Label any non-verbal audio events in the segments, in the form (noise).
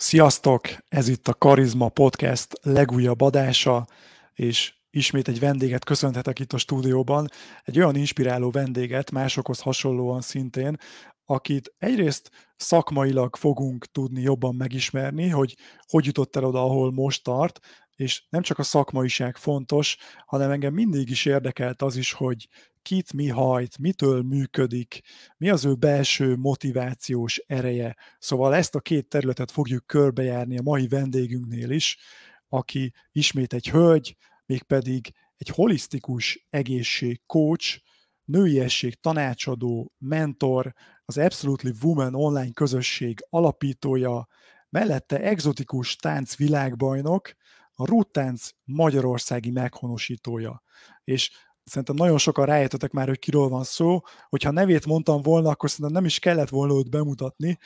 Sziasztok! Ez itt a Karizma Podcast legújabb adása, és ismét egy vendéget köszönhetek itt a stúdióban. Egy olyan inspiráló vendéget, másokhoz hasonlóan szintén, akit egyrészt szakmailag fogunk tudni jobban megismerni, hogy hogy jutott el oda, ahol most tart, és nem csak a szakmaiság fontos, hanem engem mindig is érdekelt az is, hogy kit mi hajt, mitől működik, mi az ő belső motivációs ereje. Szóval ezt a két területet fogjuk körbejárni a mai vendégünknél is, aki ismét egy hölgy, mégpedig egy holisztikus egészségkócs, nőiesség tanácsadó, mentor, az Absolutely Woman online közösség alapítója, mellette exotikus táncvilágbajnok, a Rutánc magyarországi meghonosítója. És szerintem nagyon sokan rájöttetek már, hogy kiről van szó. Hogyha nevét mondtam volna, akkor szerintem nem is kellett volna őt bemutatni,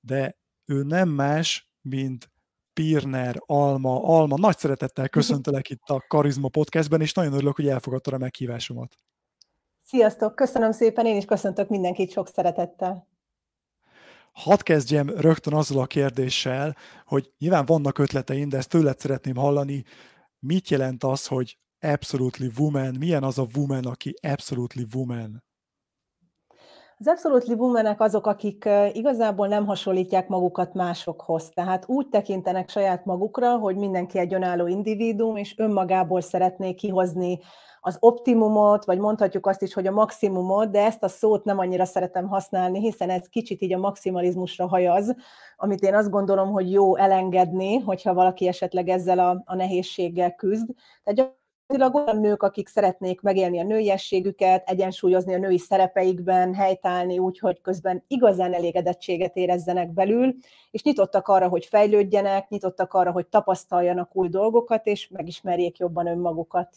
de ő nem más, mint Pirner, Alma, Alma, nagy szeretettel köszöntelek itt a Karizma Podcastben, és nagyon örülök, hogy elfogadta a meghívásomat. Sziasztok, köszönöm szépen, én is köszöntök mindenkit sok szeretettel. Hadd kezdjem rögtön azzal a kérdéssel, hogy nyilván vannak ötleteim, de ezt tőled szeretném hallani, mit jelent az, hogy absolutely woman, milyen az a woman, aki absolutely woman? Az Absolutely womanek azok, akik igazából nem hasonlítják magukat másokhoz. Tehát úgy tekintenek saját magukra, hogy mindenki egy önálló individuum, és önmagából szeretné kihozni az optimumot, vagy mondhatjuk azt is, hogy a maximumot, de ezt a szót nem annyira szeretem használni, hiszen ez kicsit így a maximalizmusra hajaz, amit én azt gondolom, hogy jó elengedni, hogyha valaki esetleg ezzel a, a nehézséggel küzd. Tehát gyakorlatilag olyan nők, akik szeretnék megélni a nőiességüket, egyensúlyozni a női szerepeikben, helytállni úgy, hogy közben igazán elégedettséget érezzenek belül, és nyitottak arra, hogy fejlődjenek, nyitottak arra, hogy tapasztaljanak új dolgokat, és megismerjék jobban önmagukat.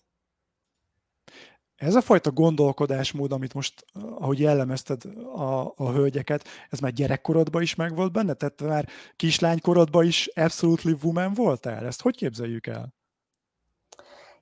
Ez a fajta gondolkodásmód, amit most, ahogy jellemezted a, a hölgyeket, ez már gyerekkorodban is megvolt benne? Tehát már kislánykorodban is absolutely woman voltál? Ezt hogy képzeljük el?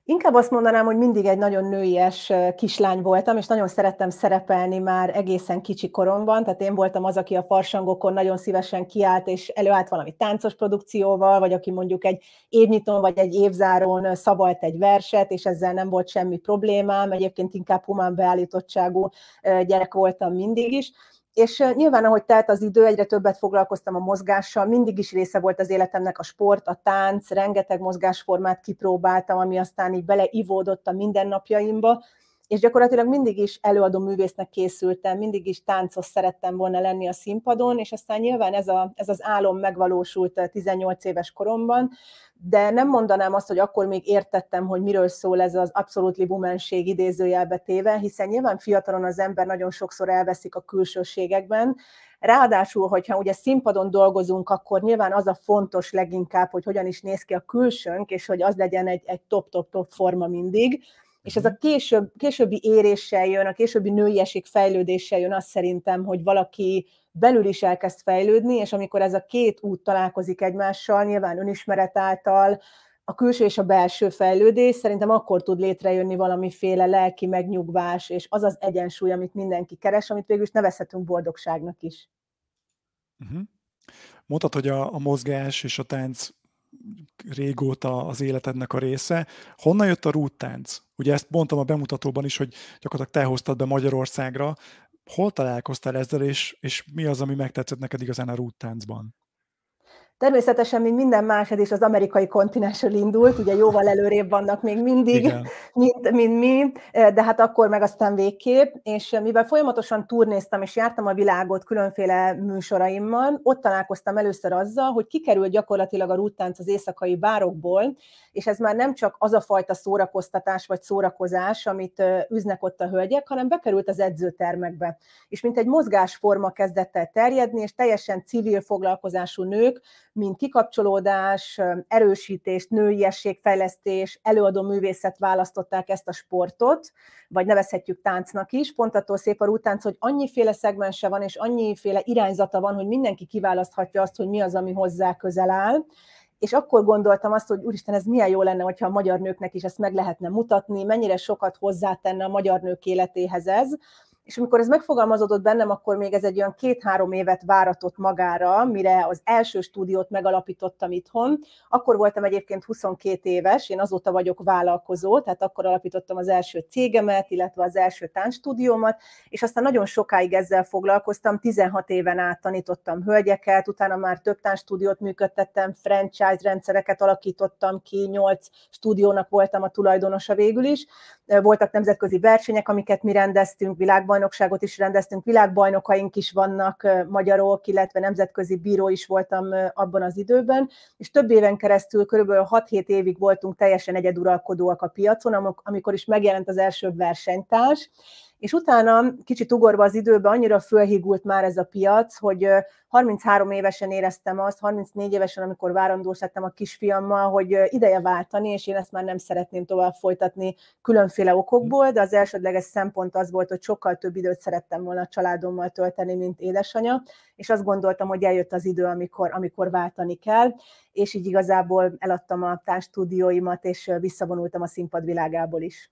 Inkább azt mondanám, hogy mindig egy nagyon nőies kislány voltam, és nagyon szerettem szerepelni már egészen kicsi koromban, tehát én voltam az, aki a farsangokon nagyon szívesen kiállt, és előállt valami táncos produkcióval, vagy aki mondjuk egy évnyitón vagy egy évzárón szabalt egy verset, és ezzel nem volt semmi problémám, egyébként inkább humán beállítottságú gyerek voltam mindig is, és nyilván, ahogy telt az idő, egyre többet foglalkoztam a mozgással, mindig is része volt az életemnek a sport, a tánc, rengeteg mozgásformát kipróbáltam, ami aztán így beleivódott a mindennapjaimba, és gyakorlatilag mindig is előadó művésznek készültem, mindig is táncos szerettem volna lenni a színpadon, és aztán nyilván ez, a, ez az álom megvalósult 18 eh, éves koromban, de nem mondanám azt, hogy akkor még értettem, hogy miről szól ez az abszolút libumenség idézőjelbe téve, hiszen nyilván fiatalon az ember nagyon sokszor elveszik a külsőségekben, Ráadásul, hogyha ugye színpadon dolgozunk, akkor nyilván az a fontos leginkább, hogy hogyan is néz ki a külsőnk, és hogy az legyen egy, egy top-top-top forma mindig, és ez a később, későbbi éréssel jön, a későbbi nőiesség fejlődéssel jön azt szerintem, hogy valaki belül is elkezd fejlődni, és amikor ez a két út találkozik egymással, nyilván önismeret által, a külső és a belső fejlődés szerintem akkor tud létrejönni valamiféle lelki megnyugvás, és az az egyensúly, amit mindenki keres, amit végül is nevezhetünk boldogságnak is. Uh-huh. Mondtad, hogy a, a mozgás és a tánc régóta az életednek a része. Honnan jött a rúttánc? Ugye ezt mondtam a bemutatóban is, hogy gyakorlatilag te hoztad be Magyarországra. Hol találkoztál ezzel, és, és mi az, ami megtetszett neked igazán a rúttáncban? Természetesen, mint minden másod is, az amerikai kontinensről indult, ugye jóval előrébb vannak még mindig, (laughs) mint, mint mi, de hát akkor meg aztán végképp, és mivel folyamatosan turnéztam és jártam a világot különféle műsoraimmal, ott találkoztam először azzal, hogy kikerül gyakorlatilag a rúttánc az éjszakai bárokból, és ez már nem csak az a fajta szórakoztatás vagy szórakozás, amit üznek ott a hölgyek, hanem bekerült az edzőtermekbe. És mint egy mozgásforma kezdett el terjedni, és teljesen civil foglalkozású nők mint kikapcsolódás, erősítés, nőiességfejlesztés, előadó művészet választották ezt a sportot, vagy nevezhetjük táncnak is. Pont attól szép a rútánc, hogy annyiféle szegmense van, és annyiféle irányzata van, hogy mindenki kiválaszthatja azt, hogy mi az, ami hozzá közel áll és akkor gondoltam azt, hogy úristen, ez milyen jó lenne, hogyha a magyar nőknek is ezt meg lehetne mutatni, mennyire sokat hozzátenne a magyar nők életéhez ez, és amikor ez megfogalmazódott bennem, akkor még ez egy olyan két-három évet váratott magára, mire az első stúdiót megalapítottam itthon. Akkor voltam egyébként 22 éves, én azóta vagyok vállalkozó, tehát akkor alapítottam az első cégemet, illetve az első táncstúdiómat, és aztán nagyon sokáig ezzel foglalkoztam, 16 éven át tanítottam hölgyeket, utána már több táncstúdiót működtettem, franchise rendszereket alakítottam ki, 8 stúdiónak voltam a tulajdonosa végül is. Voltak nemzetközi versenyek, amiket mi rendeztünk világban, világbajnokságot is rendeztünk, világbajnokaink is vannak magyarok, illetve nemzetközi bíró is voltam abban az időben, és több éven keresztül, körülbelül 6-7 évig voltunk teljesen egyeduralkodóak a piacon, amikor is megjelent az első versenytárs, és utána kicsit ugorva az időbe annyira fölhígult már ez a piac, hogy 33 évesen éreztem azt, 34 évesen, amikor várandós lettem a kisfiammal, hogy ideje váltani, és én ezt már nem szeretném tovább folytatni különféle okokból, de az elsődleges szempont az volt, hogy sokkal több időt szerettem volna a családommal tölteni, mint édesanya, és azt gondoltam, hogy eljött az idő, amikor, amikor váltani kell, és így igazából eladtam a tánstúdióimat, és visszavonultam a színpadvilágából is.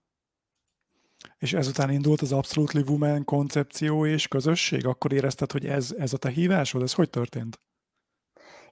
És ezután indult az Absolutely Woman koncepció és közösség? Akkor érezted, hogy ez, ez a te hívásod? Ez hogy történt?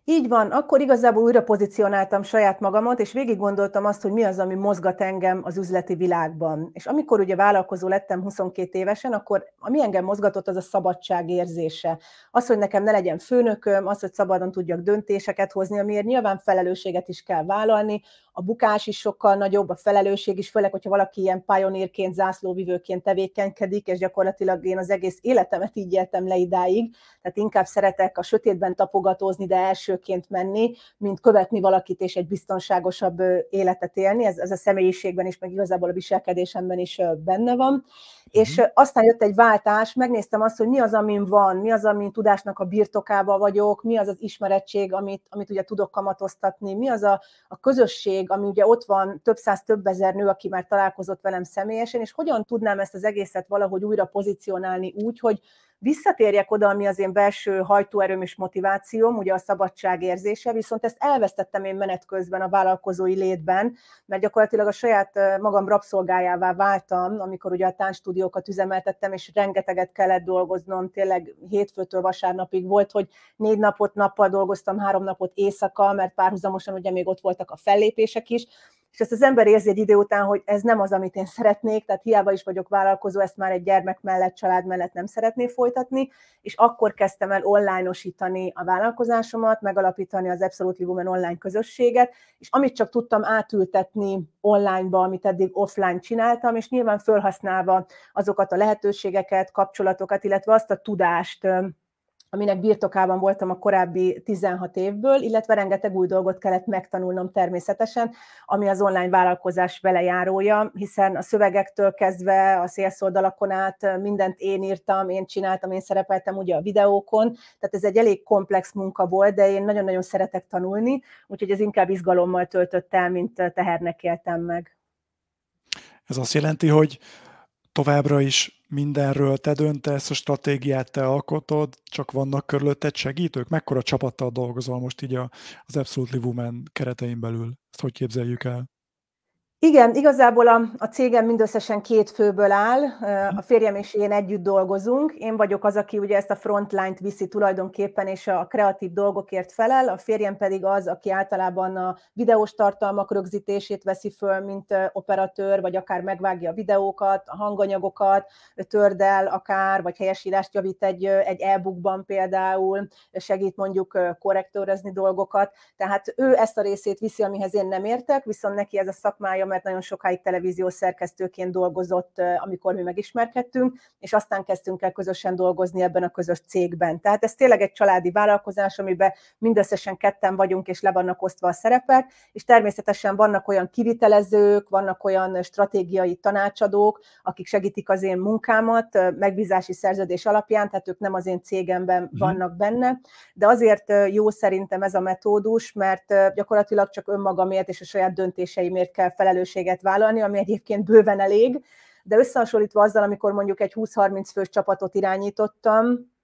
Így van, akkor igazából újra pozícionáltam saját magamat, és végig gondoltam azt, hogy mi az, ami mozgat engem az üzleti világban. És amikor ugye vállalkozó lettem 22 évesen, akkor ami engem mozgatott, az a szabadság érzése. Az, hogy nekem ne legyen főnököm, az, hogy szabadon tudjak döntéseket hozni, amiért nyilván felelősséget is kell vállalni, a bukás is sokkal nagyobb, a felelősség is, főleg, hogyha valaki ilyen pionírként, zászlóvivőként tevékenykedik, és gyakorlatilag én az egész életemet így éltem le idáig, tehát inkább szeretek a sötétben tapogatózni, de első szülőként menni, mint követni valakit és egy biztonságosabb életet élni. Ez, ez a személyiségben is, meg igazából a viselkedésemben is benne van. Mm-hmm. És aztán jött egy váltás, megnéztem azt, hogy mi az, amin van, mi az, amin tudásnak a birtokába vagyok, mi az az ismerettség, amit, amit ugye tudok kamatoztatni, mi az a, a közösség, ami ugye ott van több száz, több ezer nő, aki már találkozott velem személyesen, és hogyan tudnám ezt az egészet valahogy újra pozícionálni úgy, hogy visszatérjek oda, ami az én belső hajtóerőm és motivációm, ugye a szabadság érzése, viszont ezt elvesztettem én menet közben a vállalkozói létben, mert gyakorlatilag a saját magam rabszolgájává váltam, amikor ugye a táncstúdiókat üzemeltettem, és rengeteget kellett dolgoznom, tényleg hétfőtől vasárnapig volt, hogy négy napot nappal dolgoztam, három napot éjszaka, mert párhuzamosan ugye még ott voltak a fellépések is, és ezt az ember érzi egy idő után, hogy ez nem az, amit én szeretnék, tehát hiába is vagyok vállalkozó, ezt már egy gyermek mellett, család mellett nem szeretné folytatni, és akkor kezdtem el onlineosítani a vállalkozásomat, megalapítani az Absolut Woman online közösséget, és amit csak tudtam átültetni onlineba, amit eddig offline csináltam, és nyilván felhasználva azokat a lehetőségeket, kapcsolatokat, illetve azt a tudást, aminek birtokában voltam a korábbi 16 évből, illetve rengeteg új dolgot kellett megtanulnom természetesen, ami az online vállalkozás belejárója, hiszen a szövegektől kezdve a szélszoldalakon át mindent én írtam, én csináltam, én szerepeltem ugye a videókon, tehát ez egy elég komplex munka volt, de én nagyon-nagyon szeretek tanulni, úgyhogy ez inkább izgalommal töltött el, mint tehernek éltem meg. Ez azt jelenti, hogy továbbra is mindenről te döntesz, a stratégiát te alkotod, csak vannak körülötted segítők? Mekkora csapattal dolgozol most így a, az Absolutely Woman keretein belül? Ezt hogy képzeljük el? Igen, igazából a, a cégem mindösszesen két főből áll, a férjem és én együtt dolgozunk. Én vagyok az, aki ugye ezt a frontline-t viszi tulajdonképpen, és a kreatív dolgokért felel, a férjem pedig az, aki általában a videós tartalmak rögzítését veszi föl, mint operatőr, vagy akár megvágja a videókat, a hanganyagokat, tördel akár, vagy helyesírást javít egy, egy e-bookban például, segít mondjuk korrektőrezni dolgokat. Tehát ő ezt a részét viszi, amihez én nem értek, viszont neki ez a szakmája mert nagyon sokáig televíziós szerkesztőként dolgozott, amikor mi megismerkedtünk, és aztán kezdtünk el közösen dolgozni ebben a közös cégben. Tehát ez tényleg egy családi vállalkozás, amiben mindösszesen ketten vagyunk, és le vannak osztva a szerepek, és természetesen vannak olyan kivitelezők, vannak olyan stratégiai tanácsadók, akik segítik az én munkámat megbízási szerződés alapján, tehát ők nem az én cégemben mhm. vannak benne, de azért jó szerintem ez a metódus, mert gyakorlatilag csak önmagamért és a saját döntéseimért kell felelősségre felelősséget vállalni, ami egyébként bőven elég, de összehasonlítva azzal, amikor mondjuk egy 20-30 fős csapatot irányítottam,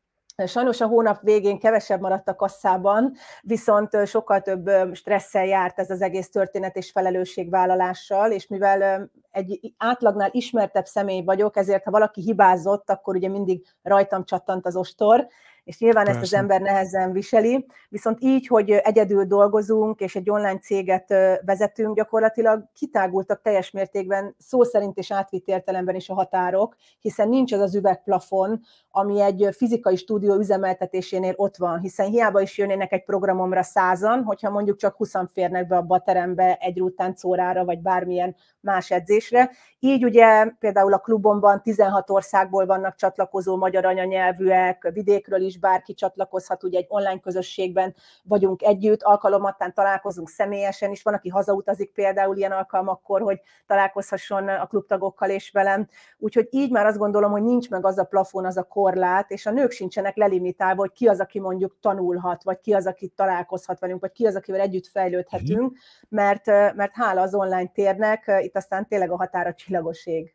Sajnos a hónap végén kevesebb maradt a kasszában, viszont sokkal több stresszel járt ez az egész történet és felelősségvállalással, és mivel egy átlagnál ismertebb személy vagyok, ezért ha valaki hibázott, akkor ugye mindig rajtam csattant az ostor, és nyilván Persze. ezt az ember nehezen viseli, viszont így, hogy egyedül dolgozunk, és egy online céget vezetünk, gyakorlatilag kitágultak teljes mértékben, szó szerint és átvitt értelemben is a határok, hiszen nincs az az üvegplafon, ami egy fizikai stúdió üzemeltetésénél ott van, hiszen hiába is jönnének egy programomra százan, hogyha mondjuk csak 20 férnek be a terembe egy rutáncórára, vagy bármilyen más edzésre. Így ugye például a klubomban 16 országból vannak csatlakozó magyar anyanyelvűek, vidékről is is bárki csatlakozhat, ugye egy online közösségben vagyunk együtt, alkalomattán találkozunk személyesen is, van, aki hazautazik például ilyen alkalmakkor, hogy találkozhasson a klubtagokkal és velem, úgyhogy így már azt gondolom, hogy nincs meg az a plafon, az a korlát, és a nők sincsenek lelimitálva, hogy ki az, aki mondjuk tanulhat, vagy ki az, aki találkozhat velünk, vagy ki az, akivel együtt fejlődhetünk, mhm. mert, mert hála az online térnek, itt aztán tényleg a határa csillagoség.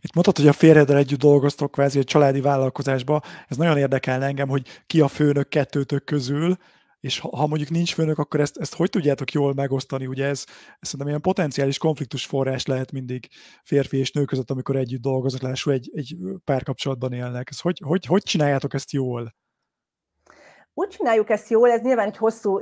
Itt mondtad, hogy a férjeddel együtt dolgoztok kvázi egy családi vállalkozásba. Ez nagyon érdekel engem, hogy ki a főnök kettőtök közül, és ha, mondjuk nincs főnök, akkor ezt, ezt hogy tudjátok jól megosztani? Ugye ez, ez szerintem ilyen potenciális konfliktus forrás lehet mindig férfi és nő között, amikor együtt dolgozatlásul egy, egy párkapcsolatban élnek. Ez hogy, hogy, hogy csináljátok ezt jól? úgy csináljuk ezt jól, ez nyilván egy hosszú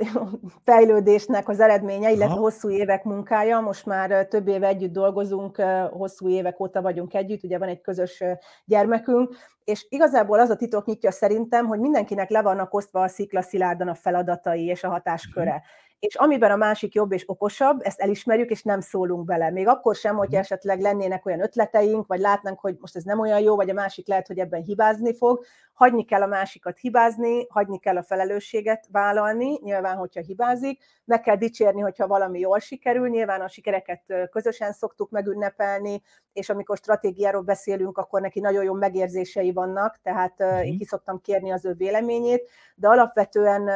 fejlődésnek az eredménye, illetve Aha. hosszú évek munkája. Most már több éve együtt dolgozunk, hosszú évek óta vagyunk együtt, ugye van egy közös gyermekünk, és igazából az a titok nyitja szerintem, hogy mindenkinek le vannak osztva a szikla szilárdan a feladatai és a hatásköre. Hmm. És amiben a másik jobb és okosabb, ezt elismerjük, és nem szólunk bele. Még akkor sem, hogy mhm. esetleg lennének olyan ötleteink, vagy látnánk, hogy most ez nem olyan jó, vagy a másik lehet, hogy ebben hibázni fog, hagyni kell a másikat hibázni, hagyni kell a felelősséget vállalni, nyilván, hogyha hibázik, meg kell dicsérni, hogyha valami jól sikerül, nyilván a sikereket közösen szoktuk megünnepelni, és amikor stratégiáról beszélünk, akkor neki nagyon jó megérzései vannak, tehát mm. én mhm. szoktam kérni az ő véleményét, de alapvetően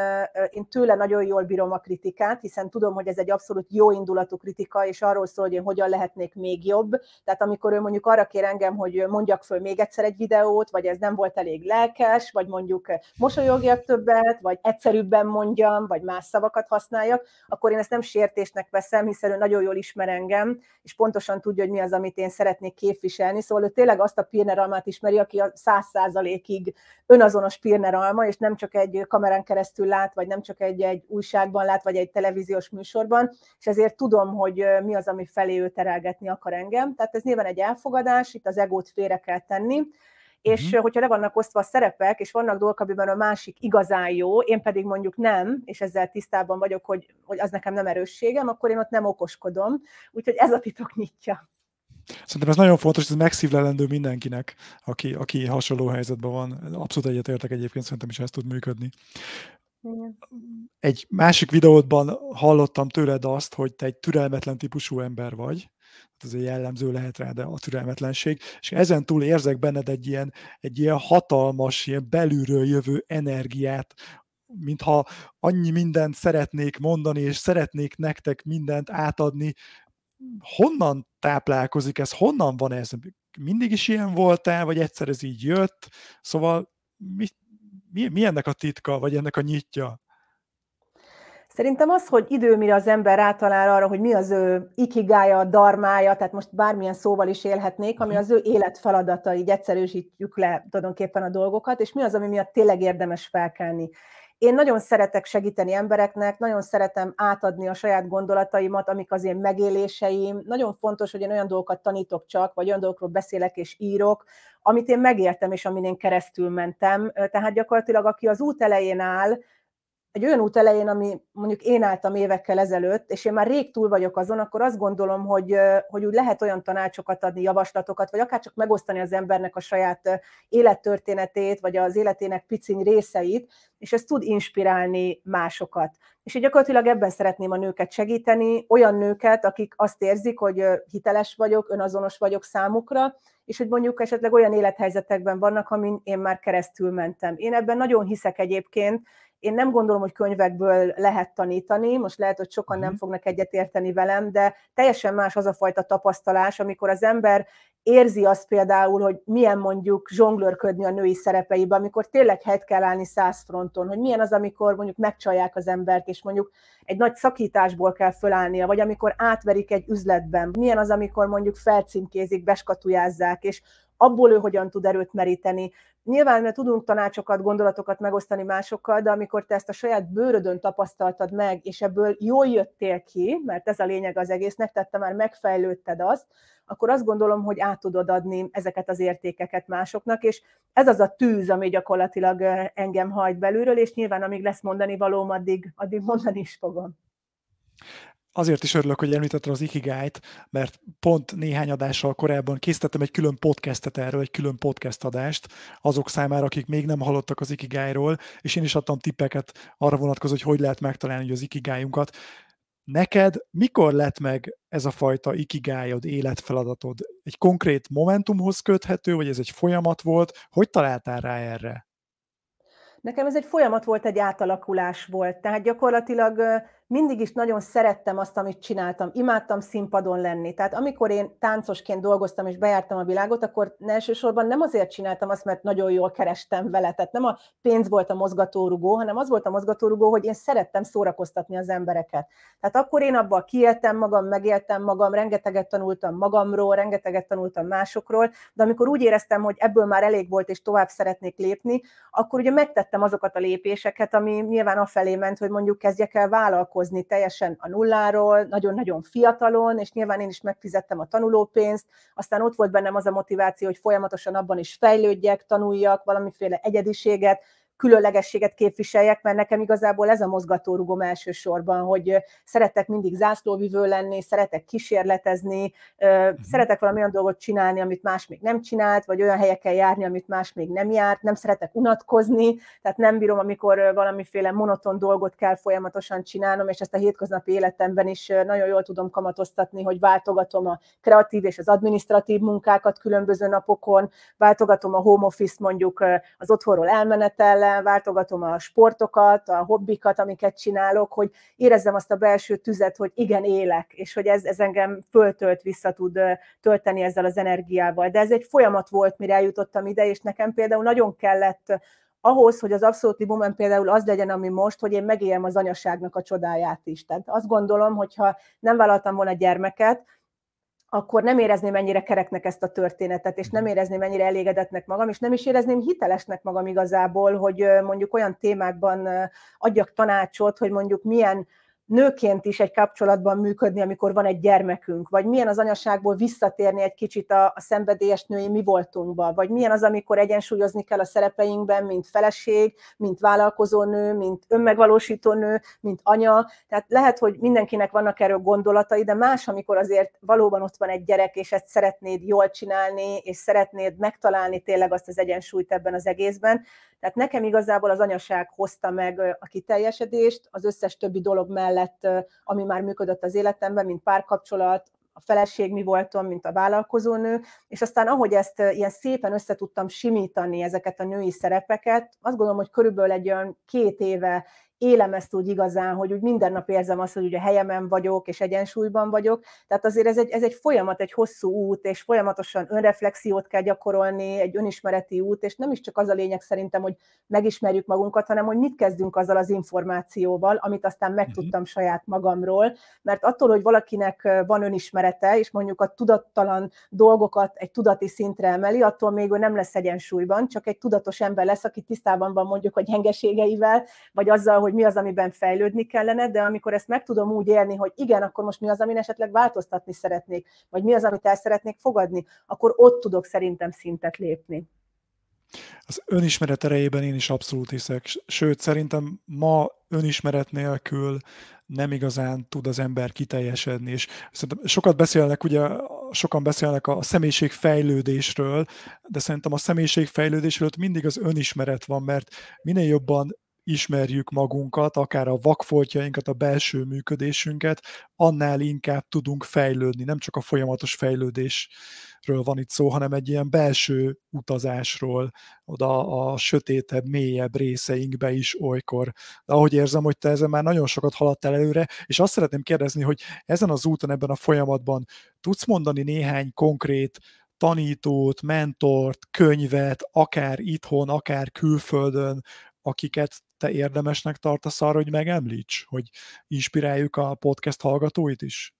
én tőle nagyon jól bírom a kritikát, hiszen tudom, hogy ez egy abszolút jó indulatú kritika, és arról szól, hogy én hogyan lehetnék még jobb. Tehát amikor ő mondjuk arra kér engem, hogy mondjak föl még egyszer egy videót, vagy ez nem volt elég leg, érdekes, vagy mondjuk eh, mosolyogjak többet, vagy egyszerűbben mondjam, vagy más szavakat használjak, akkor én ezt nem sértésnek veszem, hiszen ő nagyon jól ismer engem, és pontosan tudja, hogy mi az, amit én szeretnék képviselni. Szóval ő tényleg azt a pirneralmát ismeri, aki a száz százalékig önazonos pirneralma, és nem csak egy kamerán keresztül lát, vagy nem csak egy, egy újságban lát, vagy egy televíziós műsorban, és ezért tudom, hogy eh, mi az, ami felé ő terelgetni akar engem. Tehát ez nyilván egy elfogadás, itt az egót félre kell tenni, és mm-hmm. hogyha le vannak osztva a szerepek, és vannak dolgok, amiben a másik igazán jó, én pedig mondjuk nem, és ezzel tisztában vagyok, hogy, hogy az nekem nem erősségem, akkor én ott nem okoskodom. Úgyhogy ez a titok nyitja. Szerintem ez nagyon fontos, ez megszívlelendő mindenkinek, aki, aki hasonló helyzetben van. Abszolút egyetértek egyébként, szerintem is ez tud működni. Igen. Egy másik videódban hallottam tőled azt, hogy te egy türelmetlen típusú ember vagy, hát egy jellemző lehet rá, de a türelmetlenség, és ezen túl érzek benned egy ilyen, egy ilyen hatalmas, ilyen belülről jövő energiát, mintha annyi mindent szeretnék mondani, és szeretnék nektek mindent átadni. Honnan táplálkozik ez? Honnan van ez? Mindig is ilyen voltál, vagy egyszer ez így jött? Szóval mit, mi, mi ennek a titka, vagy ennek a nyitja? Szerintem az, hogy idő, mire az ember rátalál arra, hogy mi az ő ikigája, darmája, tehát most bármilyen szóval is élhetnék, ami mhm. az ő életfeladata, így egyszerűsítjük le tulajdonképpen a dolgokat, és mi az, ami miatt tényleg érdemes felkelni. Én nagyon szeretek segíteni embereknek, nagyon szeretem átadni a saját gondolataimat, amik az én megéléseim. Nagyon fontos, hogy én olyan dolgokat tanítok csak, vagy olyan dolgokról beszélek és írok, amit én megértem, és amin én keresztül mentem. Tehát gyakorlatilag, aki az út elején áll, egy olyan út elején, ami mondjuk én álltam évekkel ezelőtt, és én már rég túl vagyok azon, akkor azt gondolom, hogy, hogy úgy lehet olyan tanácsokat adni, javaslatokat, vagy akár csak megosztani az embernek a saját élettörténetét, vagy az életének piciny részeit, és ez tud inspirálni másokat. És így gyakorlatilag ebben szeretném a nőket segíteni, olyan nőket, akik azt érzik, hogy hiteles vagyok, önazonos vagyok számukra, és hogy mondjuk esetleg olyan élethelyzetekben vannak, amin én már keresztül mentem. Én ebben nagyon hiszek egyébként, én nem gondolom, hogy könyvekből lehet tanítani, most lehet, hogy sokan nem mhm. fognak egyetérteni velem, de teljesen más az a fajta tapasztalás, amikor az ember érzi azt például, hogy milyen mondjuk zsonglőrködni a női szerepeiben, amikor tényleg helyt kell állni száz fronton, hogy milyen az, amikor mondjuk megcsalják az embert, és mondjuk egy nagy szakításból kell fölállnia, vagy amikor átverik egy üzletben, milyen az, amikor mondjuk felcímkézik, beskatujázzák, és abból ő hogyan tud erőt meríteni. Nyilván tudunk tanácsokat, gondolatokat megosztani másokkal, de amikor te ezt a saját bőrödön tapasztaltad meg, és ebből jól jöttél ki, mert ez a lényeg az egésznek, tehát te már megfejlődted azt, akkor azt gondolom, hogy át tudod adni ezeket az értékeket másoknak, és ez az a tűz, ami gyakorlatilag engem hajt belülről, és nyilván amíg lesz mondani valóm, addig, addig mondani is fogom azért is örülök, hogy említetted az Ikigájt, mert pont néhány adással korábban készítettem egy külön podcastet erről, egy külön podcast adást azok számára, akik még nem hallottak az Ikigájról, és én is adtam tippeket arra vonatkozó, hogy hogy lehet megtalálni az Ikigájunkat. Neked mikor lett meg ez a fajta ikigájod, életfeladatod? Egy konkrét momentumhoz köthető, vagy ez egy folyamat volt? Hogy találtál rá erre? Nekem ez egy folyamat volt, egy átalakulás volt. Tehát gyakorlatilag mindig is nagyon szerettem azt, amit csináltam, imádtam színpadon lenni. Tehát amikor én táncosként dolgoztam és bejártam a világot, akkor elsősorban nem azért csináltam azt, mert nagyon jól kerestem vele. Tehát nem a pénz volt a mozgatórugó, hanem az volt a mozgatórugó, hogy én szerettem szórakoztatni az embereket. Tehát akkor én abban kiéltem magam, megéltem magam, rengeteget tanultam magamról, rengeteget tanultam másokról, de amikor úgy éreztem, hogy ebből már elég volt, és tovább szeretnék lépni, akkor ugye megtettem azokat a lépéseket, ami nyilván afelé ment, hogy mondjuk kezdjek el vállalkozni vállalkozni teljesen a nulláról, nagyon-nagyon fiatalon, és nyilván én is megfizettem a tanulópénzt, aztán ott volt bennem az a motiváció, hogy folyamatosan abban is fejlődjek, tanuljak, valamiféle egyediséget, különlegességet képviseljek, mert nekem igazából ez a mozgatórugom elsősorban, hogy szeretek mindig zászlóvivő lenni, szeretek kísérletezni, mhm. szeretek valami olyan dolgot csinálni, amit más még nem csinált, vagy olyan helyeken járni, amit más még nem járt, nem szeretek unatkozni, tehát nem bírom, amikor valamiféle monoton dolgot kell folyamatosan csinálnom, és ezt a hétköznapi életemben is nagyon jól tudom kamatoztatni, hogy váltogatom a kreatív és az adminisztratív munkákat különböző napokon, váltogatom a home office mondjuk az otthonról elmenetel közben, váltogatom a sportokat, a hobbikat, amiket csinálok, hogy érezzem azt a belső tüzet, hogy igen, élek, és hogy ez, ez engem föltölt, vissza tud tölteni ezzel az energiával. De ez egy folyamat volt, mire eljutottam ide, és nekem például nagyon kellett ahhoz, hogy az abszolút libumen például az legyen, ami most, hogy én megéljem az anyaságnak a csodáját is. Tehát azt gondolom, hogyha nem vállaltam volna gyermeket, akkor nem érezném ennyire kereknek ezt a történetet, és nem mhm. érezném ennyire elégedetnek magam, és nem is érezném hitelesnek magam igazából, hogy mondjuk olyan témákban adjak tanácsot, hogy mondjuk milyen nőként is egy kapcsolatban működni, amikor van egy gyermekünk, vagy milyen az anyaságból visszatérni egy kicsit a, a szenvedélyes női mi voltunkba, vagy milyen az, amikor egyensúlyozni kell a szerepeinkben, mint feleség, mint vállalkozó nő, mint önmegvalósító nő, mint anya. Tehát lehet, hogy mindenkinek vannak erről gondolatai, de más, amikor azért valóban ott van egy gyerek, és ezt szeretnéd jól csinálni, és szeretnéd megtalálni tényleg azt az egyensúlyt ebben az egészben. Tehát nekem igazából az anyaság hozta meg a kiteljesedést, az összes többi dolog mellett, ami már működött az életemben, mint párkapcsolat, a feleség mi voltam, mint a vállalkozónő, és aztán ahogy ezt ilyen szépen össze tudtam simítani ezeket a női szerepeket, azt gondolom, hogy körülbelül egy olyan két éve élem ezt úgy igazán, hogy úgy minden nap érzem azt, hogy ugye helyemen vagyok, és egyensúlyban vagyok. Tehát azért ez egy, ez egy folyamat, egy hosszú út, és folyamatosan önreflexiót kell gyakorolni, egy önismereti út, és nem is csak az a lényeg szerintem, hogy megismerjük magunkat, hanem hogy mit kezdünk azzal az információval, amit aztán megtudtam mhm. saját magamról. Mert attól, hogy valakinek van önismerete, és mondjuk a tudattalan dolgokat egy tudati szintre emeli, attól még ő nem lesz egyensúlyban, csak egy tudatos ember lesz, aki tisztában van mondjuk a gyengeségeivel, vagy azzal, hogy hogy mi az, amiben fejlődni kellene, de amikor ezt meg tudom úgy élni, hogy igen, akkor most mi az, amin esetleg változtatni szeretnék, vagy mi az, amit el szeretnék fogadni, akkor ott tudok szerintem szintet lépni. Az önismeret erejében én is abszolút hiszek. Sőt, szerintem ma önismeret nélkül nem igazán tud az ember kiteljesedni. És szerintem sokat beszélnek, ugye sokan beszélnek a személyiségfejlődésről, de szerintem a személyiségfejlődésről mindig az önismeret van, mert minél jobban ismerjük magunkat, akár a vakfoltjainkat, a belső működésünket, annál inkább tudunk fejlődni. Nem csak a folyamatos fejlődésről van itt szó, hanem egy ilyen belső utazásról, oda a sötétebb, mélyebb részeinkbe is olykor. De ahogy érzem, hogy te ezen már nagyon sokat haladtál előre, és azt szeretném kérdezni, hogy ezen az úton, ebben a folyamatban tudsz mondani néhány konkrét tanítót, mentort, könyvet, akár itthon, akár külföldön, akiket te érdemesnek tartasz arra, hogy megemlíts, hogy inspiráljuk a podcast hallgatóit is?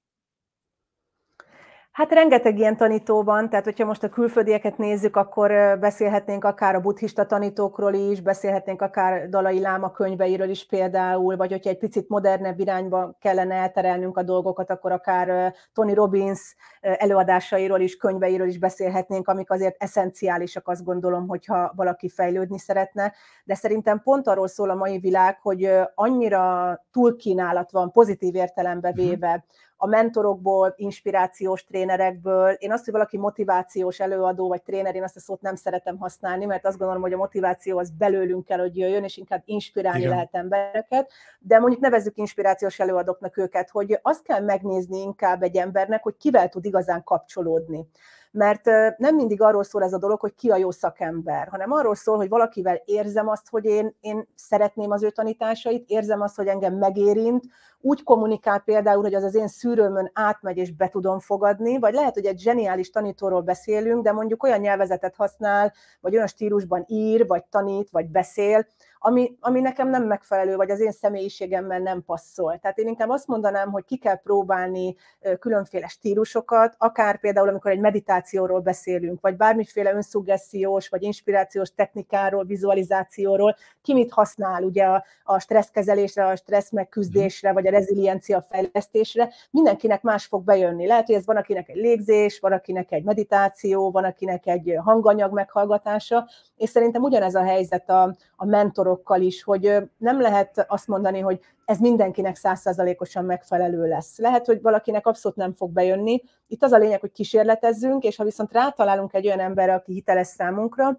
Hát rengeteg ilyen tanító van, tehát hogyha most a külföldieket nézzük, akkor beszélhetnénk akár a buddhista tanítókról is, beszélhetnénk akár Dalai Láma könyveiről is például, vagy hogyha egy picit modernebb irányba kellene elterelnünk a dolgokat, akkor akár Tony Robbins előadásairól is, könyveiről is beszélhetnénk, amik azért eszenciálisak, azt gondolom, hogyha valaki fejlődni szeretne. De szerintem pont arról szól a mai világ, hogy annyira túlkínálat van pozitív értelembe mhm. véve a mentorokból, inspirációs trénerekből. Én azt, hogy valaki motivációs előadó vagy tréner, én azt a szót nem szeretem használni, mert azt gondolom, hogy a motiváció az belőlünk kell, hogy jöjjön, és inkább inspirálni Igen. lehet embereket. De mondjuk nevezzük inspirációs előadóknak őket, hogy azt kell megnézni inkább egy embernek, hogy kivel tud igazán kapcsolódni mert nem mindig arról szól ez a dolog, hogy ki a jó szakember, hanem arról szól, hogy valakivel érzem azt, hogy én, én szeretném az ő tanításait, érzem azt, hogy engem megérint, úgy kommunikál például, hogy az az én szűrőmön átmegy és be tudom fogadni, vagy lehet, hogy egy zseniális tanítóról beszélünk, de mondjuk olyan nyelvezetet használ, vagy olyan stílusban ír, vagy tanít, vagy beszél, ami, ami nekem nem megfelelő, vagy az én személyiségemmel nem passzol. Tehát én inkább azt mondanám, hogy ki kell próbálni különféle stílusokat, akár például, amikor egy meditációról beszélünk, vagy bármiféle önszuggesziós, vagy inspirációs technikáról, vizualizációról, ki mit használ ugye a, a stresszkezelésre, a stressz megküzdésre, mhm. vagy a reziliencia fejlesztésre, mindenkinek más fog bejönni. Lehet, hogy ez van, akinek egy légzés, van, akinek egy meditáció, van, akinek egy hanganyag meghallgatása, és szerintem ugyanez a helyzet a, a mentorok mentorokkal is, hogy nem lehet azt mondani, hogy ez mindenkinek százszázalékosan megfelelő lesz. Lehet, hogy valakinek abszolút nem fog bejönni. Itt az a lényeg, hogy kísérletezzünk, és ha viszont rátalálunk egy olyan emberre, aki hiteles számunkra,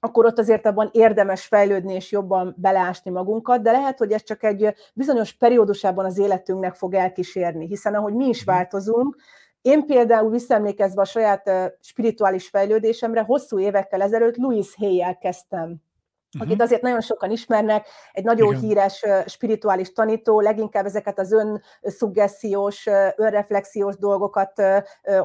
akkor ott azért abban érdemes fejlődni és jobban beleásni magunkat, de lehet, hogy ez csak egy bizonyos periódusában az életünknek fog elkísérni, hiszen ahogy mi is mhm. változunk, én például visszaemlékezve a saját spirituális fejlődésemre, hosszú évekkel ezelőtt Louis hay kezdtem Uh-huh. akit mhm. azért nagyon sokan ismernek, egy nagyon Igen. híres spirituális tanító, leginkább ezeket az önszuggesziós, önreflexiós dolgokat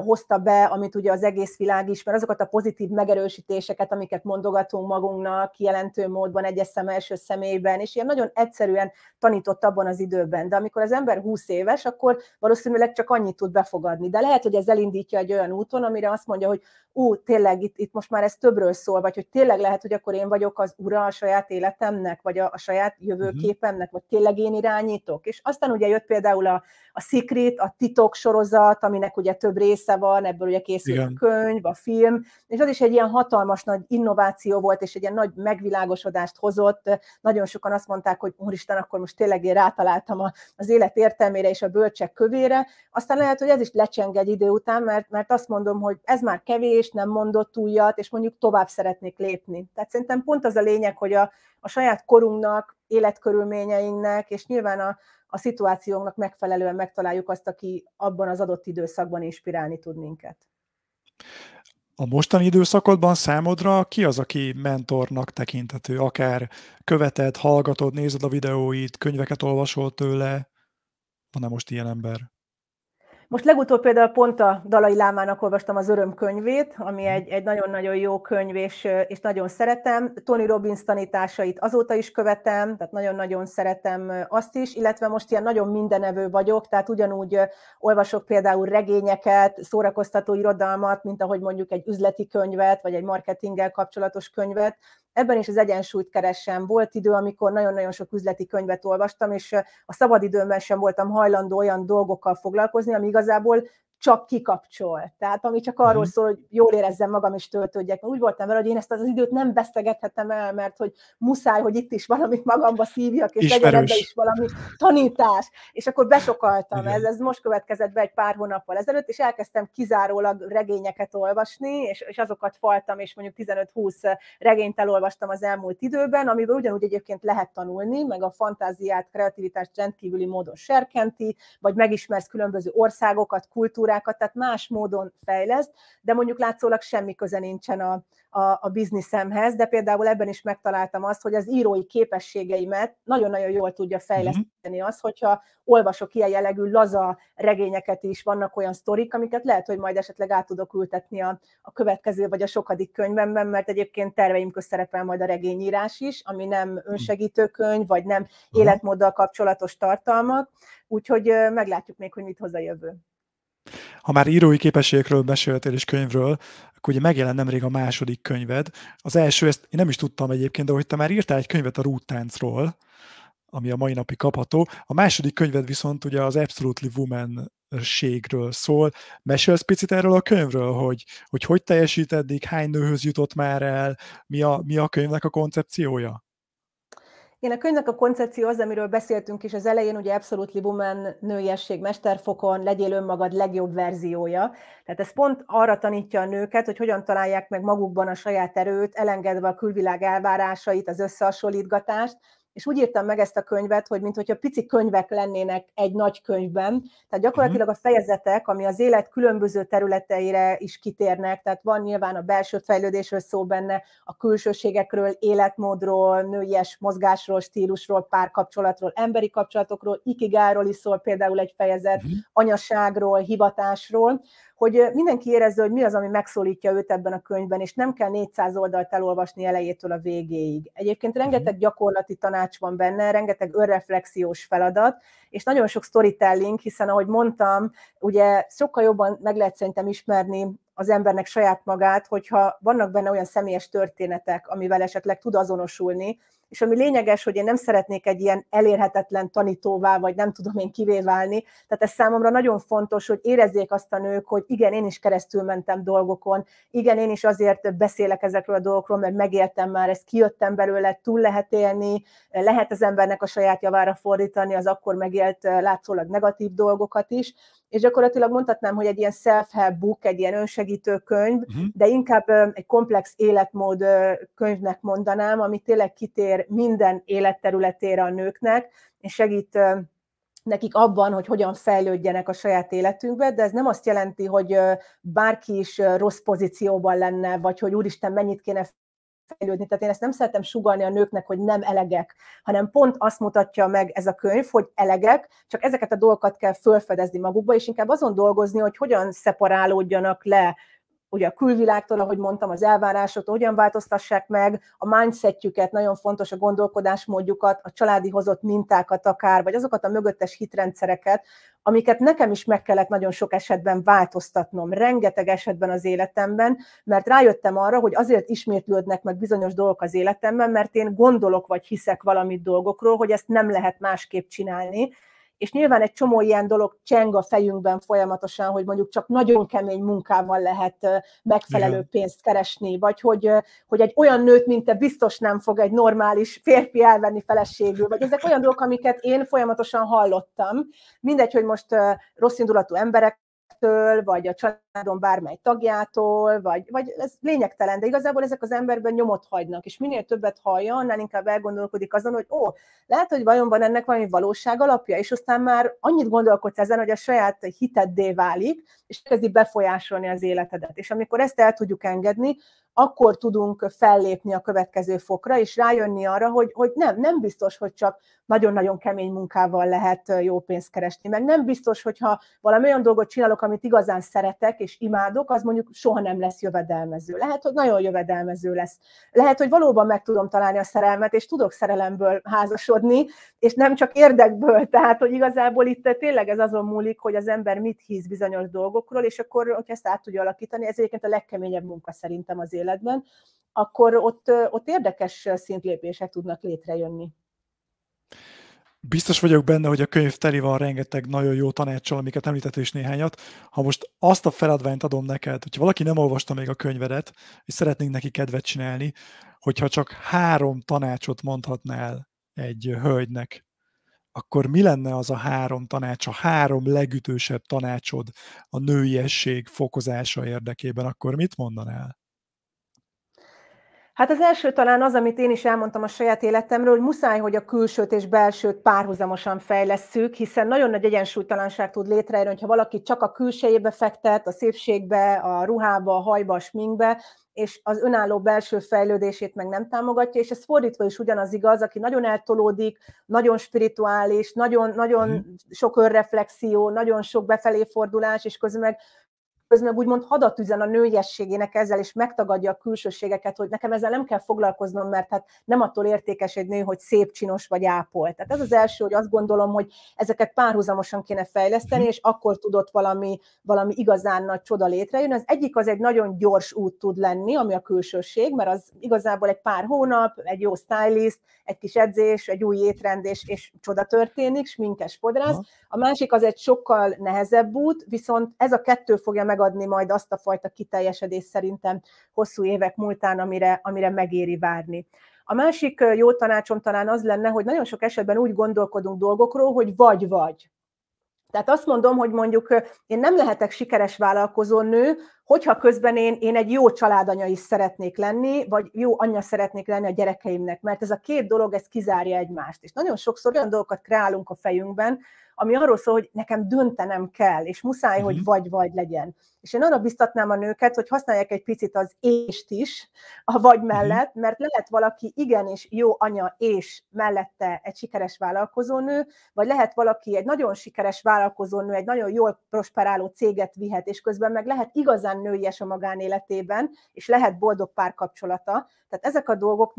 hozta be, amit ugye az egész világ ismer, azokat a pozitív megerősítéseket, amiket mondogatunk magunknak, jelentő módban, egyes szem első személyben, és ilyen nagyon egyszerűen tanított abban az időben. De amikor az ember 20 éves, akkor valószínűleg csak annyit tud befogadni. De lehet, hogy ez elindítja egy olyan úton, amire azt mondja, hogy ú, tényleg itt, itt most már ez többről szól, vagy hogy tényleg lehet, hogy akkor én vagyok az ura a saját életemnek, vagy a, a saját jövőképemnek, vagy tényleg én irányítok. És aztán ugye jött például a, a Secret, a titok sorozat, aminek ugye több része van, ebből ugye készült Igen. a könyv, a film, és az is egy ilyen hatalmas nagy innováció volt, és egy ilyen nagy megvilágosodást hozott. Nagyon sokan azt mondták, hogy úristen, akkor most tényleg én rátaláltam a, az élet értelmére és a bölcsek kövére. Aztán lehet, hogy ez is lecseng egy idő után, mert, mert azt mondom, hogy ez már kevés, és nem mondott újat, és mondjuk tovább szeretnék lépni. Tehát szerintem pont az a lényeg, hogy a, a saját korunknak, életkörülményeinknek, és nyilván a, a szituációnknak megfelelően megtaláljuk azt, aki abban az adott időszakban inspirálni tud minket. A mostani időszakodban számodra ki az, aki mentornak tekintető? Akár követed, hallgatod, nézed a videóit, könyveket olvasol tőle? Van-e most ilyen ember? Most legutóbb például pont a Dalai Lámának olvastam az örömkönyvét, ami mhm. egy, egy nagyon-nagyon jó könyv, és, és nagyon szeretem. Tony Robbins tanításait azóta is követem, tehát nagyon-nagyon szeretem azt is, illetve most ilyen nagyon mindenevő vagyok, tehát ugyanúgy olvasok például regényeket, szórakoztató irodalmat, mint ahogy mondjuk egy üzleti könyvet, vagy egy marketinggel kapcsolatos könyvet, ebben is az egyensúlyt keresem. Volt idő, amikor nagyon-nagyon sok üzleti könyvet olvastam, és a szabadidőmben sem voltam hajlandó olyan dolgokkal foglalkozni, ami igazából csak kikapcsol. Tehát ami csak arról mhm. szól, hogy jól érezzem magam és töltődjek. Úgy voltam vele, hogy én ezt az időt nem vesztegethetem el, mert hogy muszáj, hogy itt is valamit magamba szívjak, és legyen ebbe is valami tanítás. És akkor besokaltam. Ez, ez most következett be egy pár hónappal ezelőtt, és elkezdtem kizárólag regényeket olvasni, és, és azokat faltam, és mondjuk 15-20 regényt elolvastam az elmúlt időben, amiből ugyanúgy egyébként lehet tanulni, meg a fantáziát, kreativitást rendkívüli módon serkenti, vagy megismersz különböző országokat, kultúrákat, struktúrákat, tehát más módon fejleszt, de mondjuk látszólag semmi köze nincsen a, a, a bizniszemhez, de például ebben is megtaláltam azt, hogy az írói képességeimet nagyon-nagyon jól tudja mhm. fejleszteni az, hogyha olvasok ilyen jellegű laza regényeket is, vannak olyan sztorik, amiket lehet, hogy majd esetleg át tudok ültetni a, a következő vagy a sokadik könyvemben, mert egyébként terveim közt szerepel majd a regényírás is, ami nem mhm. önsegítő könyv, vagy nem életmóddal kapcsolatos tartalmak, úgyhogy meglátjuk még, hogy mit hoz a jövő ha már írói képességekről beszéltél és könyvről, akkor ugye megjelent nemrég a második könyved. Az első, ezt én nem is tudtam egyébként, de hogy te már írtál egy könyvet a rúttáncról, ami a mai napig kapható. A második könyved viszont ugye az Absolutely Woman ségről szól. Mesélsz picit erről a könyvről, hogy hogy, hogy teljesít eddig, hány nőhöz jutott már el, mi a, mi a könyvnek a koncepciója? Én a könyvnek a koncepció az, amiről beszéltünk is az elején, ugye abszolút libumen nőiesség mesterfokon, legyél önmagad legjobb verziója. Tehát ez pont arra tanítja a nőket, hogy hogyan találják meg magukban a saját erőt, elengedve a külvilág elvárásait, az összehasonlítgatást, és úgy írtam meg ezt a könyvet, hogy mintha pici könyvek lennének egy nagy könyvben, tehát gyakorlatilag mhm. a fejezetek, ami az élet különböző területeire is kitérnek, tehát van nyilván a belső fejlődésről szó benne, a külsőségekről, életmódról, nőies mozgásról, stílusról, párkapcsolatról, emberi kapcsolatokról, ikigáról is szól például egy fejezet, mhm. anyaságról, hivatásról, hogy mindenki érezze, hogy mi az, ami megszólítja őt ebben a könyvben, és nem kell 400 oldalt elolvasni elejétől a végéig. Egyébként mhm. rengeteg gyakorlati tanács van benne, rengeteg önreflexiós feladat, és nagyon sok storytelling, hiszen ahogy mondtam, ugye sokkal jobban meg lehet szerintem ismerni az embernek saját magát, hogyha vannak benne olyan személyes történetek, amivel esetleg tud azonosulni, és ami lényeges, hogy én nem szeretnék egy ilyen elérhetetlen tanítóvá, vagy nem tudom én kivé válni. Tehát ez számomra nagyon fontos, hogy érezzék azt a nők, hogy igen, én is keresztül mentem dolgokon, igen, én is azért beszélek ezekről a dolgokról, mert megéltem már, ezt kijöttem belőle, túl lehet élni, lehet az embernek a saját javára fordítani az akkor megélt látszólag negatív dolgokat is, és gyakorlatilag mondhatnám, hogy egy ilyen self-help book, egy ilyen önsegítő könyv, uh-huh. de inkább egy komplex életmód könyvnek mondanám, ami tényleg kitér minden életterületére a nőknek, és segít nekik abban, hogy hogyan fejlődjenek a saját életünkbe, de ez nem azt jelenti, hogy bárki is rossz pozícióban lenne, vagy hogy úristen, mennyit kéne fejlődni. Tehát én ezt nem szeretem sugalni a nőknek, hogy nem elegek, hanem pont azt mutatja meg ez a könyv, hogy elegek, csak ezeket a dolgokat kell felfedezni magukba, és inkább azon dolgozni, hogy hogyan szeparálódjanak le ugye a külvilágtól, ahogy mondtam, az elvárásot, hogyan változtassák meg a mindsetjüket, nagyon fontos a gondolkodásmódjukat, a családi hozott mintákat akár, vagy azokat a mögöttes hitrendszereket, amiket nekem is meg kellett nagyon sok esetben változtatnom, rengeteg esetben az életemben, mert rájöttem arra, hogy azért ismétlődnek meg bizonyos dolgok az életemben, mert én gondolok vagy hiszek valamit dolgokról, hogy ezt nem lehet másképp csinálni, és nyilván egy csomó ilyen dolog cseng a fejünkben folyamatosan, hogy mondjuk csak nagyon kemény munkával lehet megfelelő Igen. pénzt keresni, vagy hogy, hogy egy olyan nőt, mint te biztos nem fog egy normális férfi elvenni feleségül, vagy ezek olyan dolgok, amiket én folyamatosan hallottam. Mindegy, hogy most rossz indulatú emberek emberektől, vagy a családon bármely tagjától, vagy, vagy ez lényegtelen, de igazából ezek az emberben nyomot hagynak, és minél többet hallja, annál inkább elgondolkodik azon, hogy ó, lehet, hogy vajon van ennek valami valóság alapja, és aztán már annyit gondolkodsz ezen, hogy a saját hiteddé válik, és kezdi befolyásolni az életedet. És amikor ezt el tudjuk engedni, akkor tudunk fellépni a következő fokra, és rájönni arra, hogy, hogy nem, nem biztos, hogy csak nagyon-nagyon kemény munkával lehet jó pénzt keresni. Meg nem biztos, hogyha valami olyan dolgot csinálok, amit igazán szeretek és imádok, az mondjuk soha nem lesz jövedelmező. Lehet, hogy nagyon jövedelmező lesz. Lehet, hogy valóban meg tudom találni a szerelmet, és tudok szerelemből házasodni, és nem csak érdekből. (laughs) Tehát, hogy igazából itt tényleg ez azon múlik, hogy az ember mit hisz bizonyos dolgokról, és akkor, hogy ezt át tudja alakítani, ez egyébként a legkeményebb munka szerintem az életben, akkor ott, ott érdekes szintlépések tudnak létrejönni biztos vagyok benne, hogy a könyv teli van rengeteg nagyon jó tanácsol, amiket említett is néhányat. Ha most azt a feladványt adom neked, hogyha valaki nem olvasta még a könyvedet, és szeretnénk neki kedvet csinálni, hogyha csak három tanácsot mondhatnál egy hölgynek, akkor mi lenne az a három tanács, a három legütősebb tanácsod a nőiesség fokozása érdekében, akkor mit mondanál? Hát az első talán az, amit én is elmondtam a saját életemről, hogy muszáj, hogy a külsőt és belsőt párhuzamosan fejlesszük, hiszen nagyon nagy egyensúlytalanság tud létrejönni, hogyha valaki csak a külsejébe fektet, a szépségbe, a ruhába, a hajba, a sminkbe, és az önálló belső fejlődését meg nem támogatja, és ez fordítva is ugyanaz igaz, aki nagyon eltolódik, nagyon spirituális, nagyon, nagyon mhm. sok önreflexió, nagyon sok befelé fordulás, és közben meg közben úgymond hadat üzen a nőiességének ezzel, és megtagadja a külsőségeket, hogy nekem ezzel nem kell foglalkoznom, mert hát nem attól értékes egy nő, hogy szép, csinos vagy ápolt. Tehát ez az első, hogy azt gondolom, hogy ezeket párhuzamosan kéne fejleszteni, mhm. és akkor tudott valami, valami igazán nagy csoda létrejön. Az egyik az egy nagyon gyors út tud lenni, ami a külsőség, mert az igazából egy pár hónap, egy jó stylist, egy kis edzés, egy új étrend, és, és csoda történik, sminkes podrász. A másik az egy sokkal nehezebb út, viszont ez a kettő fogja meg megadni majd azt a fajta kiteljesedést szerintem hosszú évek múltán, amire, amire megéri várni. A másik jó tanácsom talán az lenne, hogy nagyon sok esetben úgy gondolkodunk dolgokról, hogy vagy-vagy. Tehát azt mondom, hogy mondjuk én nem lehetek sikeres vállalkozó nő, hogyha közben én, én egy jó családanya is szeretnék lenni, vagy jó anya szeretnék lenni a gyerekeimnek, mert ez a két dolog, ez kizárja egymást. És nagyon sokszor olyan dolgokat kreálunk a fejünkben, ami arról szól, hogy nekem döntenem kell, és muszáj, hogy vagy-vagy mhm. legyen. És én arra biztatnám a nőket, hogy használják egy picit az ést is a vagy mhm. mellett, mert lehet valaki igenis jó anya és mellette egy sikeres vállalkozónő, vagy lehet valaki egy nagyon sikeres vállalkozónő, egy nagyon jól prosperáló céget vihet, és közben meg lehet igazán nőies a magánéletében, és lehet boldog párkapcsolata. Tehát ezek a dolgok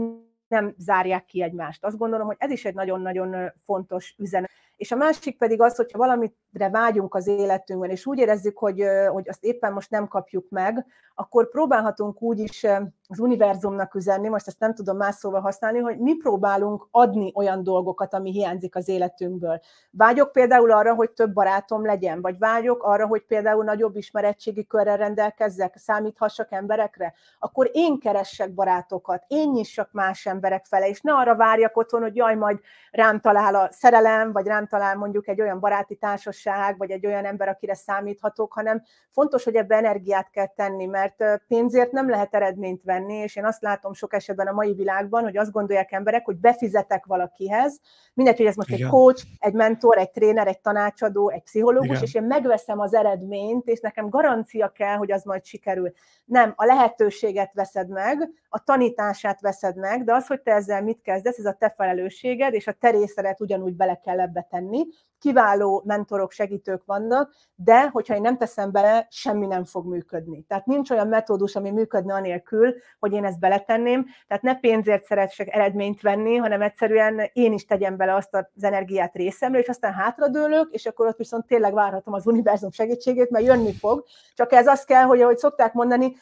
nem zárják ki egymást. Azt gondolom, hogy ez is egy nagyon-nagyon fontos üzenet és a másik pedig az, hogyha valamire vágyunk az életünkben, és úgy érezzük, hogy, hogy azt éppen most nem kapjuk meg, akkor próbálhatunk úgy is az univerzumnak üzenni, most ezt nem tudom más szóval használni, hogy mi próbálunk adni olyan dolgokat, ami hiányzik az életünkből. Vágyok például arra, hogy több barátom legyen, vagy vágyok arra, hogy például nagyobb ismerettségi körrel rendelkezzek, számíthassak emberekre, akkor én keressek barátokat, én nyissak más emberek fele, és ne arra várjak otthon, hogy jaj, majd rám talál a szerelem, vagy rám talál mondjuk egy olyan baráti társaság, vagy egy olyan ember, akire számíthatok, hanem fontos, hogy ebbe energiát kell tenni, mert pénzért nem lehet eredményt venni, és én azt látom sok esetben a mai világban, hogy azt gondolják emberek, hogy befizetek valakihez, mindegy, hogy ez most Igen. egy coach, egy mentor, egy tréner, egy tanácsadó, egy pszichológus, Igen. és én megveszem az eredményt, és nekem garancia kell, hogy az majd sikerül. Nem, a lehetőséget veszed meg, a tanítását veszed meg, de az, hogy te ezzel mit kezdesz, ez a te felelősséged, és a te részedet ugyanúgy bele kell ebbe tenni tenni. Kiváló mentorok, segítők vannak, de hogyha én nem teszem bele, semmi nem fog működni. Tehát nincs olyan metódus, ami működne anélkül, hogy én ezt beletenném. Tehát ne pénzért szeretsek eredményt venni, hanem egyszerűen én is tegyem bele azt az energiát részemre, és aztán hátradőlök, és akkor ott viszont tényleg várhatom az univerzum segítségét, mert jönni fog. Csak ez az kell, hogy ahogy szokták mondani,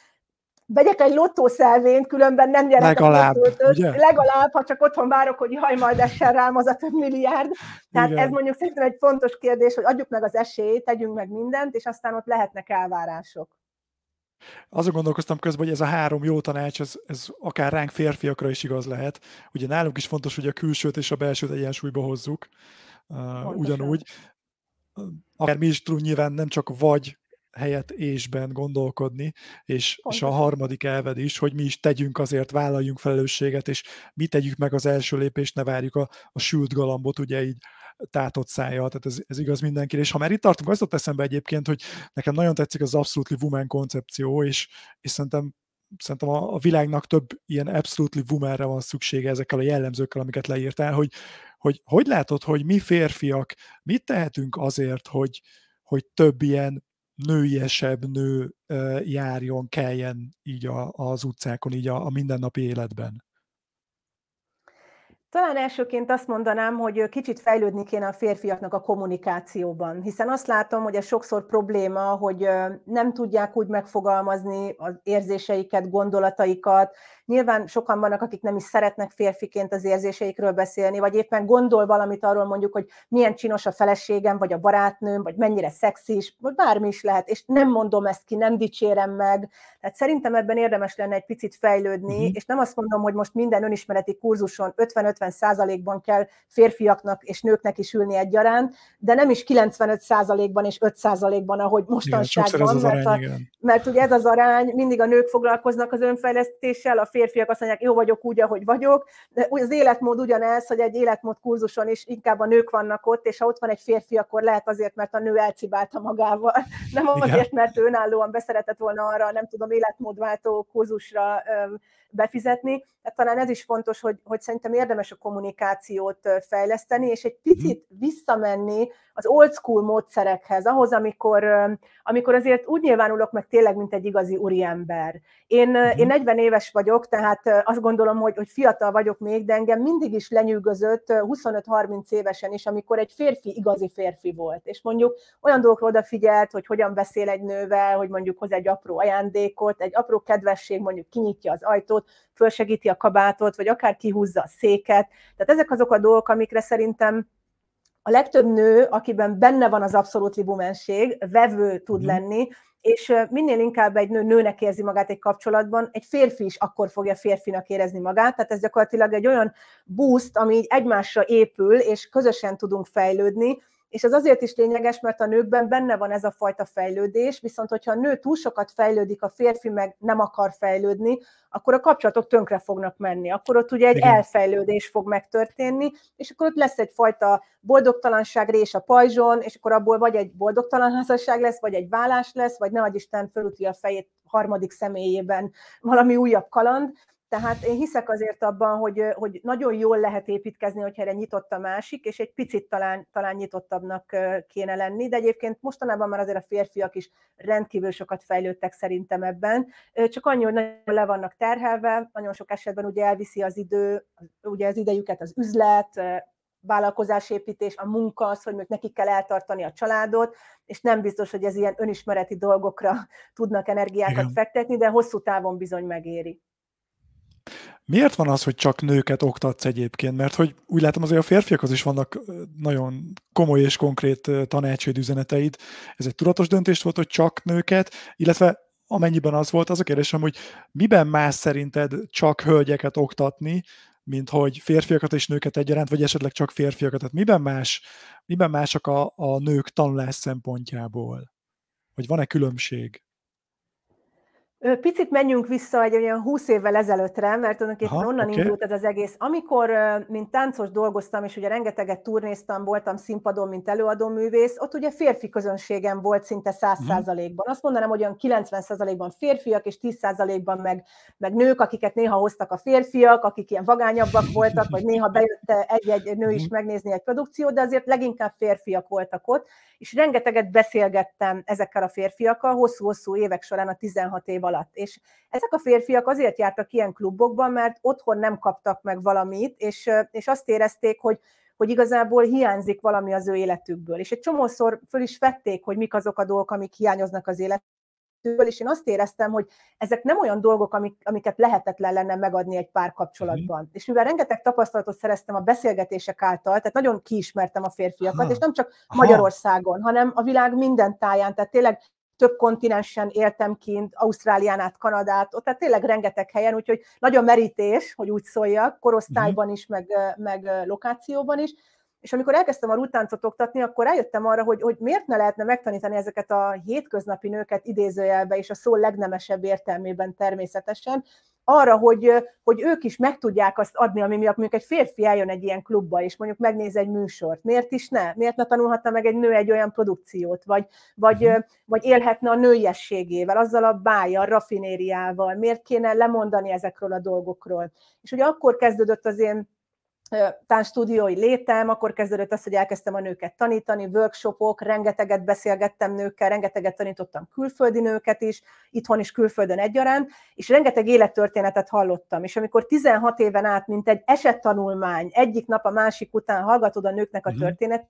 vegyek egy lottószelvényt, különben nem gyerek legalább, legalább, ha csak otthon várok, hogy jaj, majd essen rám az a több milliárd. Tehát Igen. ez mondjuk szerintem egy fontos kérdés, hogy adjuk meg az esélyt, tegyünk meg mindent, és aztán ott lehetnek elvárások. Azon gondolkoztam közben, hogy ez a három jó tanács, ez, ez akár ránk férfiakra is igaz lehet. Ugye nálunk is fontos, hogy a külsőt és a belsőt egyensúlyba hozzuk, Uh, ugyanúgy. Akár mi is tudunk nyilván nem csak vagy helyet ésben gondolkodni, és, és a harmadik elved is, hogy mi is tegyünk azért, vállaljunk felelősséget, és mi tegyük meg az első lépést, ne várjuk a, a sült galambot, ugye így tátott szája, tehát ez, ez igaz mindenkire. És ha már itt tartunk, azt ott eszembe egyébként, hogy nekem nagyon tetszik az Absolutely Woman koncepció, és, és szerintem szerintem a, a világnak több ilyen absolutely Woman-re van szüksége ezekkel a jellemzőkkel, amiket leírtál, hogy hogy, hogy látod, hogy mi férfiak mit tehetünk azért, hogy, hogy több ilyen nőiesebb nő járjon, kelljen így a, az utcákon, így a, a mindennapi életben. Talán elsőként azt mondanám, hogy kicsit fejlődni kéne a férfiaknak a kommunikációban, hiszen azt látom, hogy ez sokszor probléma, hogy nem tudják úgy megfogalmazni az érzéseiket, gondolataikat. Nyilván sokan vannak, akik nem is szeretnek férfiként az érzéseikről beszélni, vagy éppen gondol valamit arról mondjuk, hogy milyen csinos a feleségem, vagy a barátnőm, vagy mennyire szexis, vagy bármi is lehet, és nem mondom ezt ki, nem dicsérem meg. Tehát szerintem ebben érdemes lenne egy picit fejlődni, mm-hmm. és nem azt mondom, hogy most minden önismereti kurzuson 50 50 90%-ban kell férfiaknak és nőknek is ülni egyaránt, de nem is 95%-ban és 5%-ban, ahogy mostanság van, mert, arány, a, mert ugye ez az arány, mindig a nők foglalkoznak az önfejlesztéssel, a férfiak azt mondják, jó vagyok úgy, ahogy vagyok, de az életmód ugyanez, hogy egy életmód kurzuson is inkább a nők vannak ott, és ha ott van egy férfi, akkor lehet azért, mert a nő elcibálta magával, (laughs) nem azért, mert önállóan beszeretett volna arra, nem tudom, életmódváltó kurzusra befizetni. Tehát talán ez is fontos, hogy, hogy szerintem érdemes a kommunikációt fejleszteni, és egy picit mhm. visszamenni az old school módszerekhez, ahhoz, amikor, amikor azért úgy nyilvánulok meg tényleg, mint egy igazi úriember. Én, uh-huh. én 40 éves vagyok, tehát azt gondolom, hogy, hogy fiatal vagyok még, de engem mindig is lenyűgözött 25-30 évesen is, amikor egy férfi igazi férfi volt, és mondjuk olyan dolgokra odafigyelt, hogy hogyan beszél egy nővel, hogy mondjuk hoz egy apró ajándékot, egy apró kedvesség mondjuk kinyitja az ajtót, fölsegíti a kabátot, vagy akár kihúzza a széket. Tehát ezek azok a dolgok, amikre szerintem a legtöbb nő, akiben benne van az abszolút libumenség, vevő tud mm. lenni, és minél inkább egy nő nőnek érzi magát egy kapcsolatban, egy férfi is akkor fogja férfinak érezni magát, tehát ez gyakorlatilag egy olyan boost, ami így egymásra épül, és közösen tudunk fejlődni, és ez azért is lényeges, mert a nőkben benne van ez a fajta fejlődés, viszont hogyha a nő túl sokat fejlődik, a férfi meg nem akar fejlődni, akkor a kapcsolatok tönkre fognak menni. Akkor ott ugye egy Igen. elfejlődés fog megtörténni, és akkor ott lesz egyfajta boldogtalanság rés a pajzson, és akkor abból vagy egy boldogtalan házasság lesz, vagy egy vállás lesz, vagy ne Isten fölüti a fejét harmadik személyében valami újabb kaland, tehát én hiszek azért abban, hogy, hogy nagyon jól lehet építkezni, hogyha erre nyitott a másik, és egy picit talán, talán nyitottabbnak kéne lenni, de egyébként mostanában már azért a férfiak is rendkívül sokat fejlődtek szerintem ebben. Csak annyi, hogy nagyon le vannak terhelve, nagyon sok esetben ugye elviszi az idő, ugye az idejüket az üzlet, vállalkozásépítés, a munka az, hogy nekik kell eltartani a családot, és nem biztos, hogy ez ilyen önismereti dolgokra tudnak energiákat Igen. fektetni, de hosszú távon bizony megéri. Miért van az, hogy csak nőket oktatsz egyébként? Mert hogy úgy látom azért a férfiakhoz is vannak nagyon komoly és konkrét tanácséd üzeneteid. Ez egy tudatos döntés volt, hogy csak nőket, illetve amennyiben az volt, az a kérdésem, hogy miben más szerinted csak hölgyeket oktatni, mint hogy férfiakat és nőket egyaránt, vagy esetleg csak férfiakat. Tehát miben, más, miben mások a, a nők tanulás szempontjából? Hogy van-e különbség? Picit menjünk vissza egy olyan húsz évvel ezelőttre, mert tulajdonképpen Aha, onnan okay. indult ez az egész. Amikor, mint táncos dolgoztam, és ugye rengeteget turnéztam, voltam színpadon, mint előadó művész, ott ugye férfi közönségem volt szinte 100%-ban. Mhm. Azt mondanám, hogy olyan 90%-ban férfiak, és 10%-ban meg, meg nők, akiket néha hoztak a férfiak, akik ilyen vagányabbak voltak, vagy néha bejött egy-egy nő is mhm. megnézni egy produkciót, de azért leginkább férfiak voltak ott, és rengeteget beszélgettem ezekkel a férfiakkal hosszú-hosszú évek során a 16 év alatt alatt. És ezek a férfiak azért jártak ilyen klubokban, mert otthon nem kaptak meg valamit, és, és azt érezték, hogy hogy igazából hiányzik valami az ő életükből. És egy csomószor föl is vették, hogy mik azok a dolgok, amik hiányoznak az életükből, és én azt éreztem, hogy ezek nem olyan dolgok, amik, amiket lehetetlen lenne megadni egy párkapcsolatban. Mm. És mivel rengeteg tapasztalatot szereztem a beszélgetések által, tehát nagyon kiismertem a férfiakat, Aha. és nem csak Aha. Magyarországon, hanem a világ minden táján, tehát tényleg több kontinensen éltem kint, Ausztrálián át, Kanadát, ott tehát tényleg rengeteg helyen, úgyhogy nagyon merítés, hogy úgy szóljak, korosztályban is, meg, meg lokációban is, és amikor elkezdtem a rutáncot oktatni, akkor rájöttem arra, hogy, hogy miért ne lehetne megtanítani ezeket a hétköznapi nőket idézőjelbe és a szó legnemesebb értelmében természetesen, arra, hogy, hogy ők is meg tudják azt adni, ami miatt mondjuk egy férfi eljön egy ilyen klubba, és mondjuk megnéz egy műsort. Miért is ne? Miért ne tanulhatna meg egy nő egy olyan produkciót? Vagy, vagy, mhm. vagy élhetne a nőiességével, azzal a bája, rafinériával? Miért kéne lemondani ezekről a dolgokról? És ugye akkor kezdődött az én tánstúdiói létem, akkor kezdődött az, hogy elkezdtem a nőket tanítani, workshopok, rengeteget beszélgettem nőkkel, rengeteget tanítottam külföldi nőket is, itthon is külföldön egyaránt, és rengeteg élettörténetet hallottam. És amikor 16 éven át, mint egy esettanulmány, egyik nap a másik után hallgatod a nőknek a mhm. történetét,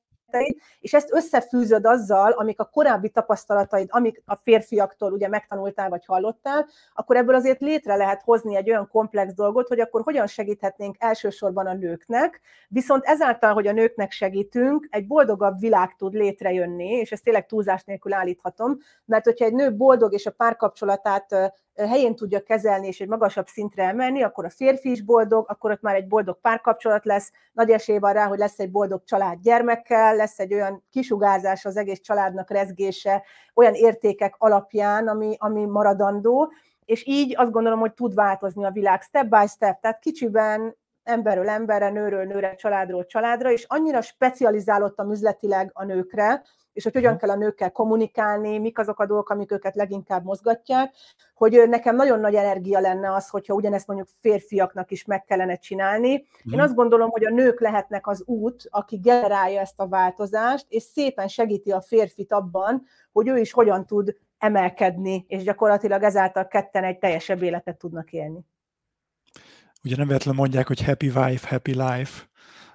és ezt összefűzöd azzal, amik a korábbi tapasztalataid, amik a férfiaktól ugye megtanultál vagy hallottál, akkor ebből azért létre lehet hozni egy olyan komplex dolgot, hogy akkor hogyan segíthetnénk elsősorban a nőknek, viszont ezáltal, hogy a nőknek segítünk, egy boldogabb világ tud létrejönni, és ezt tényleg túlzás nélkül állíthatom, mert hogyha egy nő boldog és a párkapcsolatát helyén tudja kezelni és egy magasabb szintre emelni, akkor a férfi is boldog, akkor ott már egy boldog párkapcsolat lesz, nagy esély van rá, hogy lesz egy boldog család gyermekkel, lesz egy olyan kisugárzás az egész családnak rezgése, olyan értékek alapján, ami, ami maradandó, és így azt gondolom, hogy tud változni a világ step by step, tehát kicsiben emberről emberre, nőről nőre, családról családra, és annyira specializálottam üzletileg a nőkre, és hogy hogyan kell a nőkkel kommunikálni, mik azok a dolgok, amik őket leginkább mozgatják, hogy nekem nagyon nagy energia lenne az, hogyha ugyanezt mondjuk férfiaknak is meg kellene csinálni. Én mhm. azt gondolom, hogy a nők lehetnek az út, aki generálja ezt a változást, és szépen segíti a férfit abban, hogy ő is hogyan tud emelkedni, és gyakorlatilag ezáltal ketten egy teljesebb életet tudnak élni ugye nem véletlenül mondják, hogy happy wife, happy life,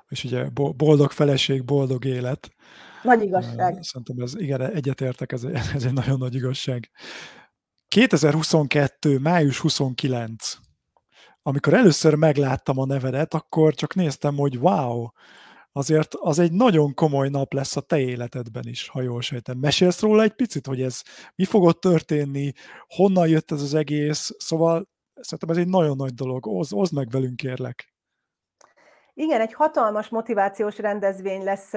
és ugye boldog feleség, boldog élet. Nagy igazság. Szerintem ez, igen, egyetértek, ez, ez egy nagyon nagy igazság. 2022. május 29. Amikor először megláttam a nevedet, akkor csak néztem, hogy wow, azért az egy nagyon komoly nap lesz a te életedben is, ha jól sejtem. Mesélsz róla egy picit, hogy ez mi fogott történni, honnan jött ez az egész, szóval Szerintem ez egy nagyon nagy dolog. Oz, oz meg velünk, kérlek. Igen, egy hatalmas motivációs rendezvény lesz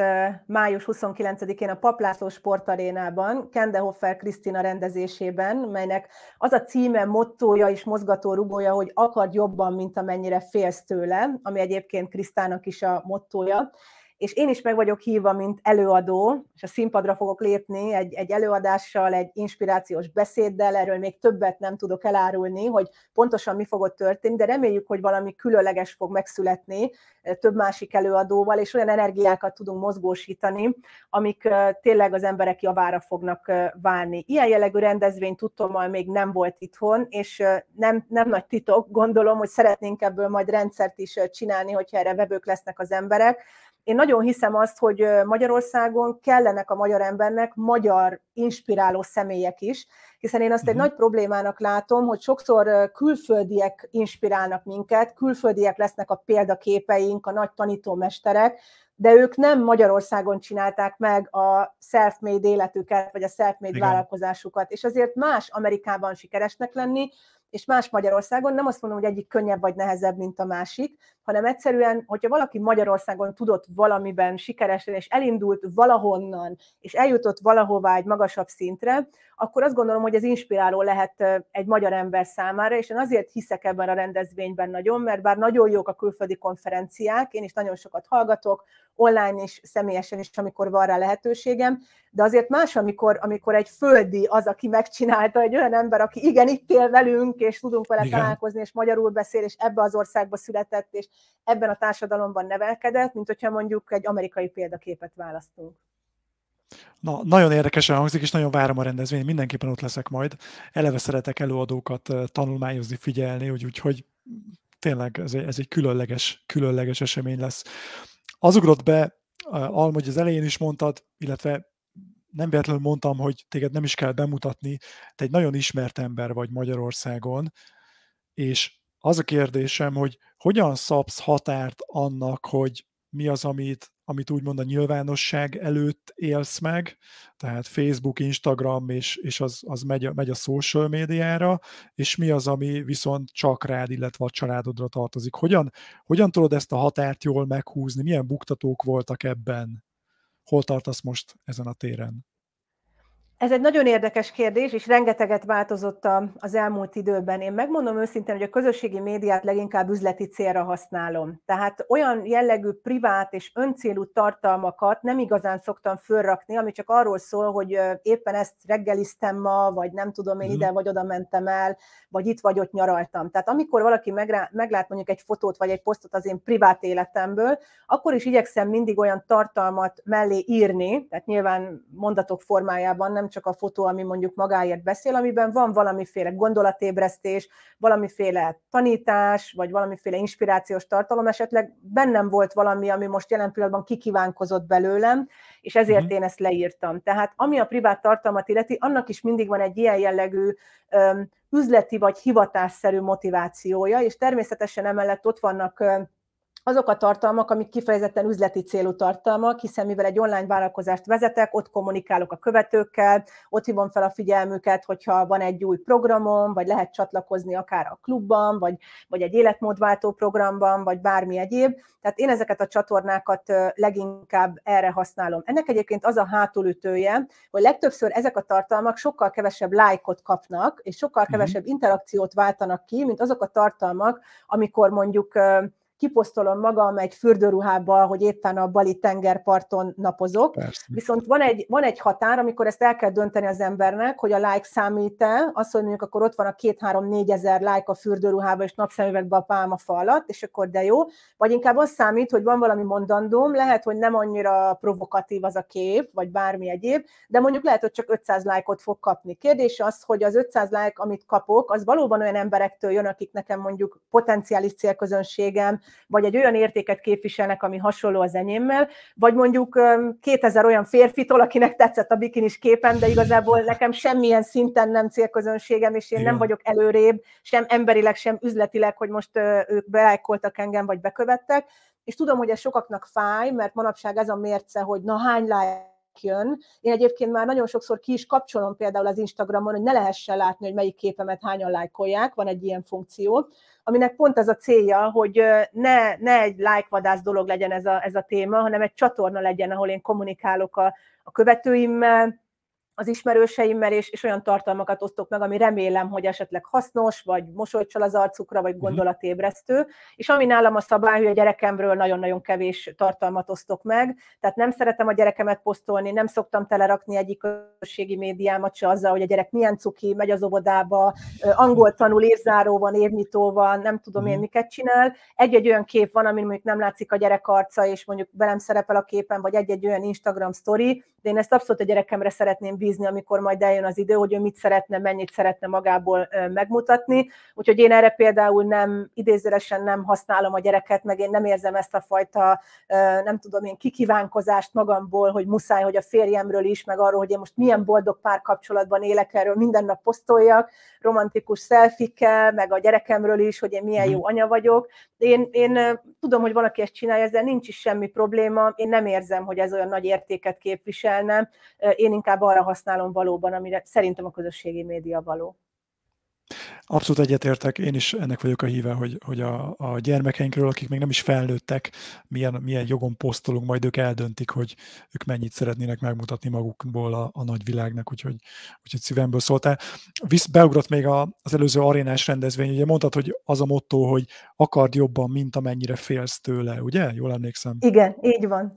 május 29-én a Paplászló Sportarénában, Kendehoffer Krisztina rendezésében, melynek az a címe, mottója és mozgató rugója, hogy akad jobban, mint amennyire félsz tőle, ami egyébként Krisztának is a mottója és én is meg vagyok hívva, mint előadó, és a színpadra fogok lépni egy, egy előadással, egy inspirációs beszéddel, erről még többet nem tudok elárulni, hogy pontosan mi fog történni, de reméljük, hogy valami különleges fog megszületni eh, több másik előadóval, és olyan energiákat tudunk mozgósítani, amik eh, tényleg az emberek javára fognak eh, válni. Ilyen jellegű rendezvény tudtommal még nem volt itthon, és nem, nem nagy titok, gondolom, hogy szeretnénk ebből majd rendszert is csinálni, hogyha erre vevők lesznek az emberek, én nagyon hiszem azt, hogy Magyarországon kellenek a magyar embernek magyar inspiráló személyek is, hiszen én azt uh-huh. egy mhm. nagy problémának látom, hogy sokszor külföldiek inspirálnak minket, külföldiek lesznek a példaképeink, a nagy tanítómesterek, de ők nem Magyarországon csinálták meg a self-made életüket, vagy a self-made Igen. vállalkozásukat, és azért más Amerikában sikeresnek lenni, és más Magyarországon. Nem azt mondom, hogy egyik könnyebb vagy nehezebb, mint a másik, hanem egyszerűen, hogyha valaki Magyarországon tudott valamiben sikeresen, és elindult valahonnan, és eljutott valahová egy magasabb szintre, akkor azt gondolom, hogy ez inspiráló lehet egy magyar ember számára, és én azért hiszek ebben a rendezvényben nagyon, mert bár nagyon jók a külföldi konferenciák, én is nagyon sokat hallgatok, online is, személyesen is, amikor van rá lehetőségem, de azért más, amikor, amikor egy földi az, aki megcsinálta, egy olyan ember, aki igen, itt él velünk, és tudunk vele igen. találkozni, és magyarul beszél, és ebbe az országba született, és ebben a társadalomban nevelkedett, mint hogyha mondjuk egy amerikai példaképet választunk. Na, nagyon érdekesen hangzik, és nagyon várom a rendezvényt, mindenképpen ott leszek majd. Eleve szeretek előadókat tanulmányozni, figyelni, úgyhogy úgy, tényleg ez egy, ez egy különleges, különleges esemény lesz. Az ugrott be, Alma, hogy az elején is mondtad, illetve nem véletlenül mondtam, hogy téged nem is kell bemutatni, te egy nagyon ismert ember vagy Magyarországon, és az a kérdésem, hogy hogyan szabsz határt annak, hogy mi az, amit, amit úgymond a nyilvánosság előtt élsz meg, tehát Facebook, Instagram, és, és az, az megy, megy a social médiára, és mi az, ami viszont csak rád, illetve a családodra tartozik. Hogyan, hogyan tudod ezt a határt jól meghúzni? Milyen buktatók voltak ebben? Hol tartasz most ezen a téren? Ez egy nagyon érdekes kérdés, és rengeteget változott az elmúlt időben. Én megmondom őszintén, hogy a közösségi médiát leginkább üzleti célra használom. Tehát olyan jellegű privát és öncélú tartalmakat nem igazán szoktam fölrakni, ami csak arról szól, hogy éppen ezt reggeliztem ma, vagy nem tudom, én mhm. ide vagy oda mentem el, vagy itt vagy ott nyaraltam. Tehát amikor valaki meglát mondjuk egy fotót vagy egy posztot az én privát életemből, akkor is igyekszem mindig olyan tartalmat mellé írni, tehát nyilván mondatok formájában, nem csak a fotó, ami mondjuk magáért beszél, amiben van valamiféle gondolatébresztés, valamiféle tanítás, vagy valamiféle inspirációs tartalom, esetleg bennem volt valami, ami most jelen pillanatban kikívánkozott belőlem, és ezért mm-hmm. én ezt leírtam. Tehát ami a privát tartalmat illeti, annak is mindig van egy ilyen jellegű üzleti vagy hivatásszerű motivációja, és természetesen emellett ott vannak azok a tartalmak, amik kifejezetten üzleti célú tartalmak, hiszen mivel egy online vállalkozást vezetek, ott kommunikálok a követőkkel, ott hívom fel a figyelmüket, hogyha van egy új programom, vagy lehet csatlakozni akár a klubban, vagy, vagy egy életmódváltó programban, vagy bármi egyéb. Tehát én ezeket a csatornákat leginkább erre használom. Ennek egyébként az a hátulütője, hogy legtöbbször ezek a tartalmak sokkal kevesebb lájkot kapnak, és sokkal mhm. kevesebb interakciót váltanak ki, mint azok a tartalmak, amikor mondjuk kiposztolom magam egy fürdőruhába, hogy éppen a bali tengerparton napozok. Persze. Viszont van egy, van egy határ, amikor ezt el kell dönteni az embernek, hogy a like számít-e, az, hogy mondjuk akkor ott van a két-három-négy ezer like a fürdőruhába és napszemüvegbe a pálmafa alatt, és akkor de jó. Vagy inkább az számít, hogy van valami mondandóm, lehet, hogy nem annyira provokatív az a kép, vagy bármi egyéb, de mondjuk lehet, hogy csak 500 like like-ot fog kapni. Kérdés az, hogy az 500 like, amit kapok, az valóban olyan emberektől jön, akik nekem mondjuk potenciális célközönségem, vagy egy olyan értéket képviselnek, ami hasonló az enyémmel, vagy mondjuk 2000 olyan férfitól, akinek tetszett a bikinis képen, de igazából nekem semmilyen szinten nem célközönségem, és én Igen. nem vagyok előrébb, sem emberileg, sem üzletileg, hogy most ők belájkoltak engem, vagy bekövettek. És tudom, hogy ez sokaknak fáj, mert manapság ez a mérce, hogy na hány lájk jön. Én egyébként már nagyon sokszor ki is kapcsolom például az Instagramon, hogy ne lehessen látni, hogy melyik képemet hányan lájkolják, van egy ilyen funkció, aminek pont ez a célja, hogy ne, ne egy lájkvadász dolog legyen ez a, ez a téma, hanem egy csatorna legyen, ahol én kommunikálok a, a követőimmel, az ismerőseimmel, és, és olyan tartalmakat osztok meg, ami remélem, hogy esetleg hasznos, vagy mosolycsal az arcukra, vagy mhm. gondolatébresztő. És ami nálam a szabály, hogy a gyerekemről nagyon-nagyon kevés tartalmat osztok meg, tehát nem szeretem a gyerekemet posztolni, nem szoktam telerakni egyik közösségi médiámat se azzal, hogy a gyerek milyen cuki, megy az óvodába, angol tanul, évzáró van, évnyitó van, nem tudom én mhm. miket csinál. Egy-egy olyan kép van, amin mondjuk nem látszik a gyerek arca, és mondjuk velem szerepel a képen, vagy egy-egy olyan Instagram story, de én ezt abszolút a gyerekemre szeretném bízni, amikor majd eljön az idő, hogy ő mit szeretne, mennyit szeretne magából megmutatni. Úgyhogy én erre például nem, idézőresen nem használom a gyereket, meg én nem érzem ezt a fajta, nem tudom én, kikívánkozást magamból, hogy muszáj, hogy a férjemről is, meg arról, hogy én most milyen boldog párkapcsolatban élek, erről minden nap posztoljak, romantikus szelfikkel, meg a gyerekemről is, hogy én milyen mhm. jó anya vagyok. Én, én tudom, hogy valaki ezt csinálja, ezzel nincs is semmi probléma, én nem érzem, hogy ez olyan nagy értéket képviselne, én inkább arra használom valóban, amire szerintem a közösségi média való. Abszolút egyetértek, én is ennek vagyok a híve, hogy, hogy a, a gyermekeinkről, akik még nem is felnőttek, milyen, milyen jogon posztolunk, majd ők eldöntik, hogy ők mennyit szeretnének megmutatni magukból a, a nagyvilágnak, úgyhogy, úgyhogy szívemből szóltál. Visz, beugrott még a, az előző arénás rendezvény, ugye mondtad, hogy az a motto, hogy akard jobban, mint amennyire félsz tőle, ugye? Jól emlékszem. Igen, így van.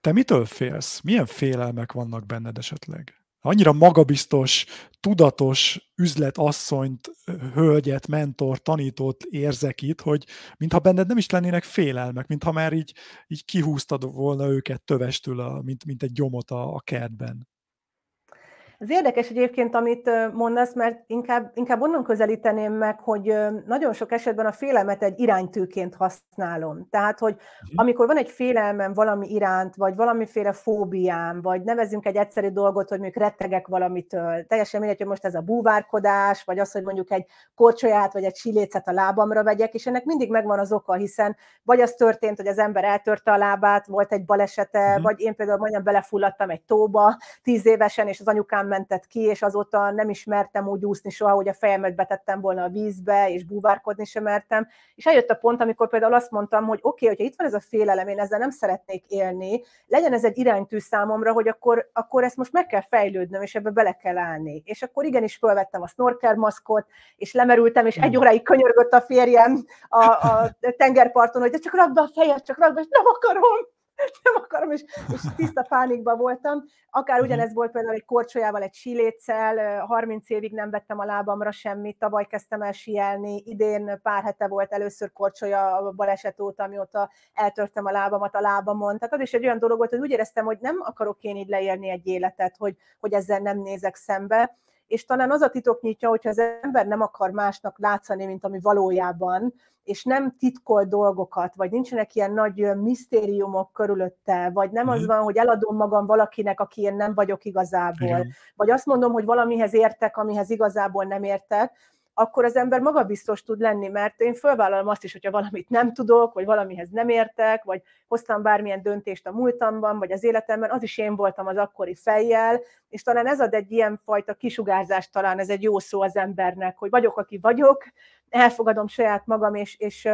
Te mitől félsz? Milyen félelmek vannak benned esetleg? Annyira magabiztos, tudatos üzletasszonyt, hölgyet, mentor, tanítót érzek itt, hogy mintha benned nem is lennének félelmek, mintha már így, így kihúztad volna őket tövestül, a, mint, mint egy gyomot a, a kertben. Az érdekes egyébként, amit mondasz, mert inkább, inkább onnan közelíteném meg, hogy nagyon sok esetben a félelmet egy iránytűként használom. Tehát, hogy mhm. amikor van egy félelmem valami iránt, vagy valamiféle fóbiám, vagy nevezünk egy egyszerű dolgot, hogy mondjuk rettegek valamitől, teljesen mindegy, hogy most ez a búvárkodás, vagy az, hogy mondjuk egy korcsolyát, vagy egy silécet a lábamra vegyek, és ennek mindig megvan az oka, hiszen vagy az történt, hogy az ember eltörte a lábát, volt egy balesete, mm. vagy én például majdnem belefulladtam egy tóba tíz évesen, és az anyukám mentett ki, és azóta nem ismertem úgy úszni soha, hogy a fejemet betettem volna a vízbe, és búvárkodni sem mertem. És eljött a pont, amikor például azt mondtam, hogy oké, okay, hogyha itt van ez a félelem, én ezzel nem szeretnék élni, legyen ez egy iránytű számomra, hogy akkor, akkor ezt most meg kell fejlődnöm, és ebbe bele kell állni. És akkor igenis fölvettem a snorkel maszkot, és lemerültem, és egy mm. óráig könyörgött a férjem a, a tengerparton, hogy de csak rakd be a fejed, csak rakd be, és nem akarom nem akarom, és, és tiszta pánikba voltam. Akár mhm. ugyanez volt például egy korcsolyával, egy síléccel, 30 évig nem vettem a lábamra semmit, tavaly kezdtem el síelni, idén pár hete volt először korcsolya baleset óta, amióta eltörtem a lábamat a lábamon. Tehát az is egy olyan dolog volt, hogy úgy éreztem, hogy nem akarok én így leélni egy életet, hogy, hogy ezzel nem nézek szembe és talán az a titok nyitja, hogyha az ember nem akar másnak látszani, mint ami valójában, és nem titkol dolgokat, vagy nincsenek ilyen nagy misztériumok körülötte, vagy nem az mhm. van, hogy eladom magam valakinek, aki én nem vagyok igazából, Igen. vagy azt mondom, hogy valamihez értek, amihez igazából nem értek, akkor az ember magabiztos tud lenni, mert én fölvállalom azt is, hogyha valamit nem tudok, vagy valamihez nem értek, vagy hoztam bármilyen döntést a múltamban, vagy az életemben, az is én voltam az akkori fejjel, és talán ez ad egy ilyen fajta kisugárzást talán ez egy jó szó az embernek, hogy vagyok, aki vagyok, elfogadom saját magam, és, és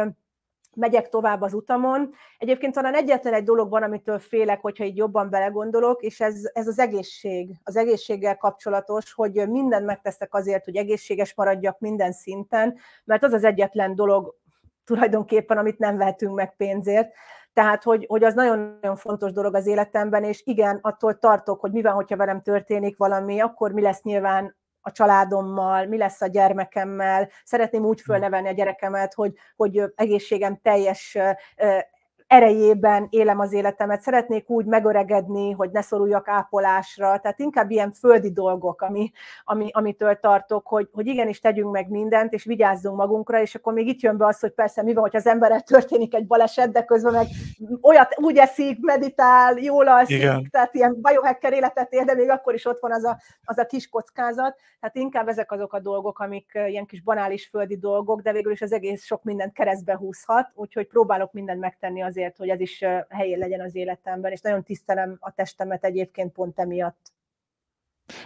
megyek tovább az utamon. Egyébként talán egyetlen egy dolog van, amitől félek, hogyha így jobban belegondolok, és ez, ez az egészség, az egészséggel kapcsolatos, hogy mindent megteszek azért, hogy egészséges maradjak minden szinten, mert az az egyetlen dolog tulajdonképpen, amit nem vehetünk meg pénzért. Tehát, hogy, hogy az nagyon-nagyon fontos dolog az életemben, és igen, attól tartok, hogy mi van, hogyha velem történik valami, akkor mi lesz nyilván a családommal, mi lesz a gyermekemmel, szeretném úgy hm. fölnevelni a gyerekemet, hogy, hogy egészségem teljes erejében élem az életemet. Szeretnék úgy megöregedni, hogy ne szoruljak ápolásra, tehát inkább ilyen földi dolgok, ami, ami, amitől tartok, hogy, hogy igenis tegyünk meg mindent, és vigyázzunk magunkra, és akkor még itt jön be az, hogy persze mi van, hogy az emberrel történik egy baleset, de közben meg olyat úgy eszik, meditál, jól alszik, Igen. tehát ilyen biohacker életet él, de még akkor is ott van az a, az a kis kockázat. Tehát inkább ezek azok a dolgok, amik ilyen kis banális földi dolgok, de végül is az egész sok mindent keresztbe húzhat, úgyhogy próbálok mindent megtenni az azért, hogy ez is helyén legyen az életemben, és nagyon tisztelem a testemet egyébként pont emiatt.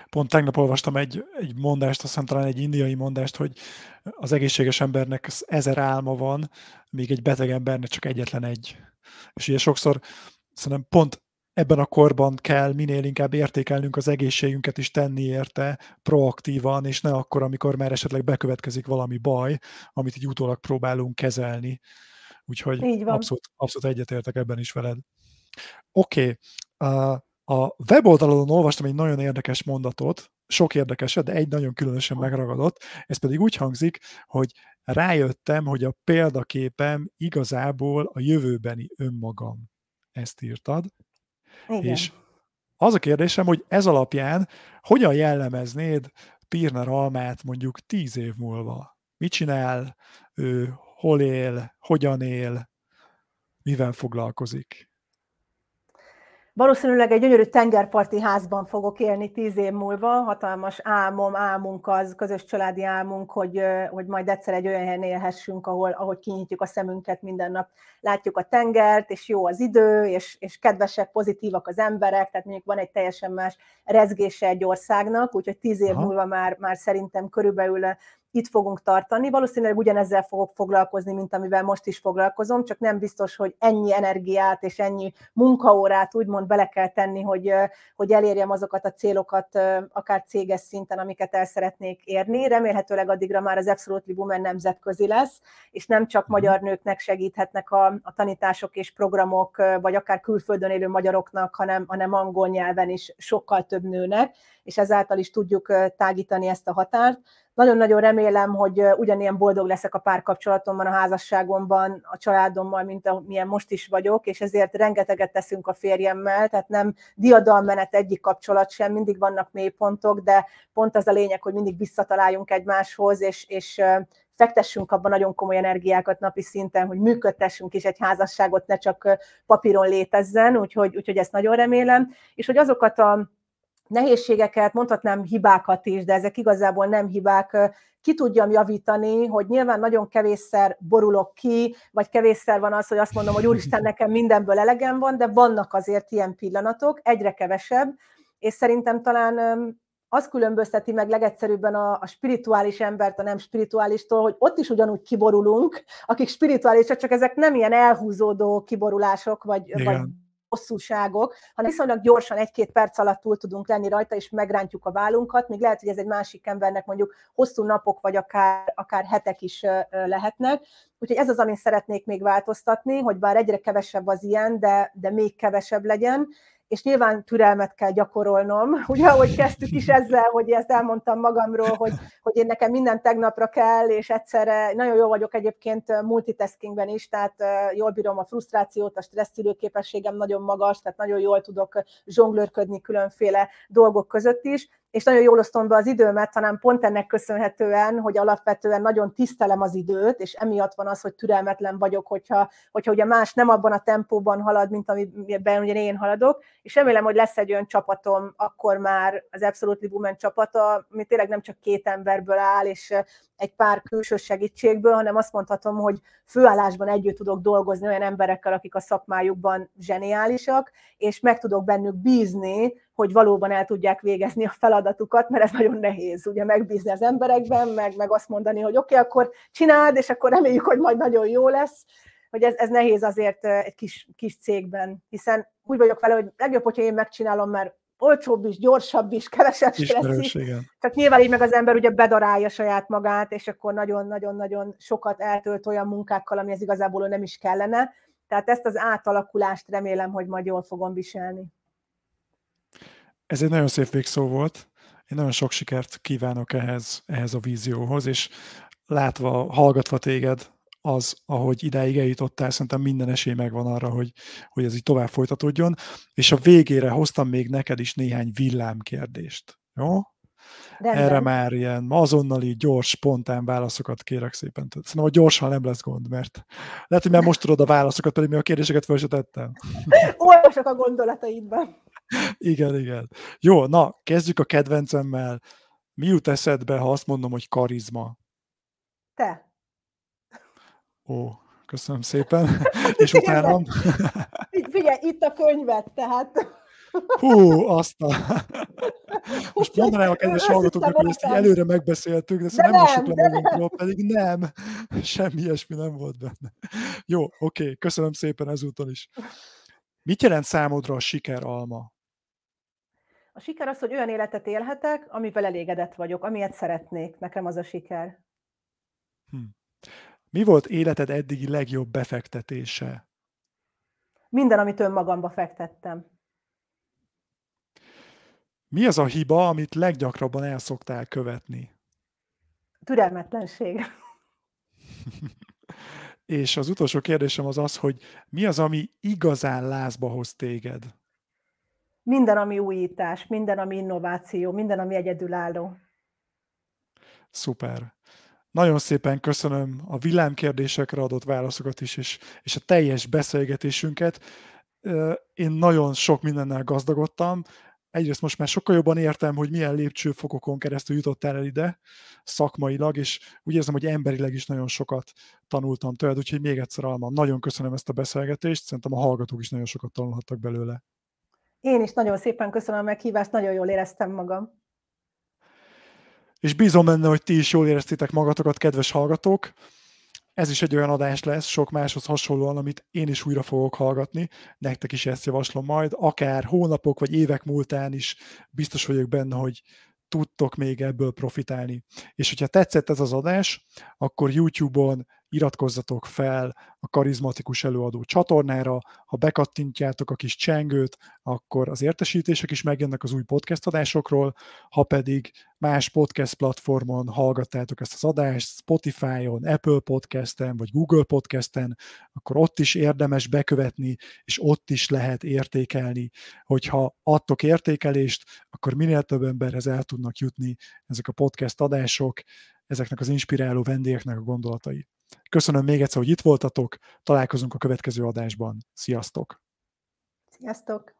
Pont tegnap olvastam egy, egy mondást, aztán talán egy indiai mondást, hogy az egészséges embernek ezer álma van, még egy beteg embernek csak egyetlen egy. És ugye sokszor szerintem pont ebben a korban kell minél inkább értékelnünk az egészségünket is tenni érte proaktívan, és ne akkor, amikor már esetleg bekövetkezik valami baj, amit így utólag próbálunk kezelni. Úgyhogy Így van. abszolút, abszolút egyetértek ebben is veled. Oké, okay. a weboldalon olvastam egy nagyon érdekes mondatot, sok érdekeset, de egy nagyon különösen megragadott, ez pedig úgy hangzik, hogy rájöttem, hogy a példaképem igazából a jövőbeni önmagam. Ezt írtad. Igen. És az a kérdésem, hogy ez alapján hogyan jellemeznéd Pirner Almát mondjuk tíz év múlva? Mit csinál ő, hol él, hogyan él, mivel foglalkozik. Valószínűleg egy gyönyörű tengerparti házban fogok élni tíz év múlva. Hatalmas álmom, álmunk az, közös családi álmunk, hogy, hogy majd egyszer egy olyan helyen élhessünk, ahol, ahogy kinyitjuk a szemünket minden nap. Látjuk a tengert, és jó az idő, és, és kedvesek, pozitívak az emberek, tehát mondjuk van egy teljesen más rezgése egy országnak, úgyhogy tíz év Aha. múlva már, már szerintem körülbelül itt fogunk tartani. Valószínűleg ugyanezzel fogok foglalkozni, mint amivel most is foglalkozom, csak nem biztos, hogy ennyi energiát és ennyi munkaórát úgymond bele kell tenni, hogy, hogy elérjem azokat a célokat, akár céges szinten, amiket el szeretnék érni. Remélhetőleg addigra már az Absolutely Women nemzetközi lesz, és nem csak mhm. magyar nőknek segíthetnek a, a tanítások és programok, vagy akár külföldön élő magyaroknak, hanem, hanem angol nyelven is sokkal több nőnek, és ezáltal is tudjuk tágítani ezt a határt. Nagyon-nagyon remélem, hogy ugyanilyen boldog leszek a párkapcsolatomban, a házasságomban, a családommal, mint amilyen most is vagyok, és ezért rengeteget teszünk a férjemmel, tehát nem diadalmenet egyik kapcsolat sem, mindig vannak mélypontok, de pont az a lényeg, hogy mindig visszataláljunk egymáshoz, és, és fektessünk abban nagyon komoly energiákat napi szinten, hogy működtessünk is egy házasságot, ne csak papíron létezzen, úgyhogy, úgyhogy ezt nagyon remélem, és hogy azokat a nehézségeket, mondhatnám hibákat is, de ezek igazából nem hibák, ki tudjam javítani, hogy nyilván nagyon kevésszer borulok ki, vagy kevésszer van az, hogy azt mondom, hogy úristen, (laughs) nekem mindenből elegem van, de vannak azért ilyen pillanatok, egyre kevesebb, és szerintem talán az különbözteti meg legegyszerűbben a, a spirituális embert a nem spirituálistól, hogy ott is ugyanúgy kiborulunk, akik spirituálisak, csak ezek nem ilyen elhúzódó kiborulások, vagy, vagy hosszúságok, hanem viszonylag gyorsan egy-két perc alatt túl tudunk lenni rajta, és megrántjuk a vállunkat, még lehet, hogy ez egy másik embernek mondjuk hosszú napok, vagy akár, akár hetek is lehetnek. Úgyhogy ez az, amit szeretnék még változtatni, hogy bár egyre kevesebb az ilyen, de, de még kevesebb legyen, és nyilván türelmet kell gyakorolnom, (laughs) ugye, ahogy kezdtük is ezzel, hogy ezt elmondtam magamról, hogy, hogy én nekem minden tegnapra kell, és egyszerre nagyon jó vagyok egyébként multitaskingben is, tehát jól bírom a frusztrációt, a stresszülő képességem nagyon magas, tehát nagyon jól tudok zsonglőrködni különféle dolgok között is, és nagyon jól osztom be az időmet, hanem pont ennek köszönhetően, hogy alapvetően nagyon tisztelem az időt, és emiatt van az, hogy türelmetlen vagyok, hogyha, hogyha ugye más nem abban a tempóban halad, mint amiben ugye én haladok, és remélem, hogy lesz egy olyan csapatom, akkor már az Absolutely Women csapata, ami tényleg nem csak két emberből áll, és eh, egy pár külső segítségből, hanem azt mondhatom, hogy főállásban együtt tudok dolgozni olyan emberekkel, akik a szakmájukban zseniálisak, és meg tudok bennük bízni, hogy valóban el tudják végezni a feladatukat, mert ez nagyon nehéz, ugye megbízni az emberekben, meg, meg azt mondani, hogy oké, okay, akkor csináld, és akkor reméljük, hogy majd nagyon jó lesz, hogy ez, ez nehéz azért egy kis, kis cégben, hiszen úgy vagyok vele, hogy legjobb, hogyha én megcsinálom, mert olcsóbb is, gyorsabb is, kevesebb stressz is. Csak nyilván így meg az ember ugye bedarálja saját magát, és akkor nagyon-nagyon-nagyon sokat eltölt olyan munkákkal, ami ez igazából nem is kellene. Tehát ezt az átalakulást remélem, hogy majd jól fogom viselni. Ez egy nagyon szép végszó volt. Én nagyon sok sikert kívánok ehhez, ehhez a vízióhoz, és látva, hallgatva téged, az, ahogy ideig eljutottál, szerintem minden esély megvan arra, hogy, hogy ez így tovább folytatódjon. És a végére hoztam még neked is néhány villámkérdést. Jó? De Erre már ilyen azonnali, gyors, spontán válaszokat kérek szépen. Szerintem, hogy gyorsan nem lesz gond, mert lehet, hogy már most tudod a válaszokat, pedig mi a kérdéseket föl tettem. Olvasok a gondolataidban igen, igen. Jó, na, kezdjük a kedvencemmel. Mi jut eszedbe, ha azt mondom, hogy karizma? Te. Ó, köszönöm szépen. (laughs) És utána... Figyelj, itt a könyvet, tehát... Hú, azt a... (laughs) Most mondanám a kedves hallgatóknak, hogy ezt így előre megbeszéltük, de, de nem mosuk le magunkról, pedig nem, (laughs) semmi ilyesmi nem volt benne. Jó, oké, okay, köszönöm szépen ezúton is. Mit jelent számodra a siker, Alma? A siker az, hogy olyan életet élhetek, amivel elégedett vagyok, amilyet szeretnék. Nekem az a siker. Hm. Mi volt életed eddigi legjobb befektetése? Minden, amit önmagamba fektettem. Mi az a hiba, amit leggyakrabban el szoktál követni? Türelmetlenség. (laughs) És az utolsó kérdésem az az, hogy mi az, ami igazán lázba hoz téged? Minden, ami újítás, minden, ami innováció, minden, ami egyedülálló. Szuper. Nagyon szépen köszönöm a villámkérdésekre adott válaszokat is, és, és a teljes beszélgetésünket. Én nagyon sok mindennel gazdagodtam, egyrészt most már sokkal jobban értem, hogy milyen lépcsőfokokon keresztül jutottál el ide szakmailag, és úgy érzem, hogy emberileg is nagyon sokat tanultam tőled, úgyhogy még egyszer, Alma, nagyon köszönöm ezt a beszélgetést, szerintem a hallgatók is nagyon sokat tanulhattak belőle. Én is nagyon szépen köszönöm a meghívást, nagyon jól éreztem magam. És bízom benne, hogy ti is jól éreztétek magatokat, kedves hallgatók ez is egy olyan adás lesz, sok máshoz hasonlóan, amit én is újra fogok hallgatni, nektek is ezt javaslom majd, akár hónapok vagy évek múltán is biztos vagyok benne, hogy tudtok még ebből profitálni. És hogyha tetszett ez az adás, akkor YouTube-on iratkozzatok fel a karizmatikus előadó csatornára, ha bekattintjátok a kis csengőt, akkor az értesítések is megjönnek az új podcast adásokról, ha pedig más podcast platformon hallgattátok ezt az adást, Spotify-on, Apple Podcast-en vagy Google Podcast-en, akkor ott is érdemes bekövetni, és ott is lehet értékelni. Hogyha adtok értékelést, akkor minél több emberhez el tudnak jutni ezek a podcast adások, ezeknek az inspiráló vendégeknek a gondolatai. Köszönöm még egyszer, hogy itt voltatok, találkozunk a következő adásban. Sziasztok! Sziasztok!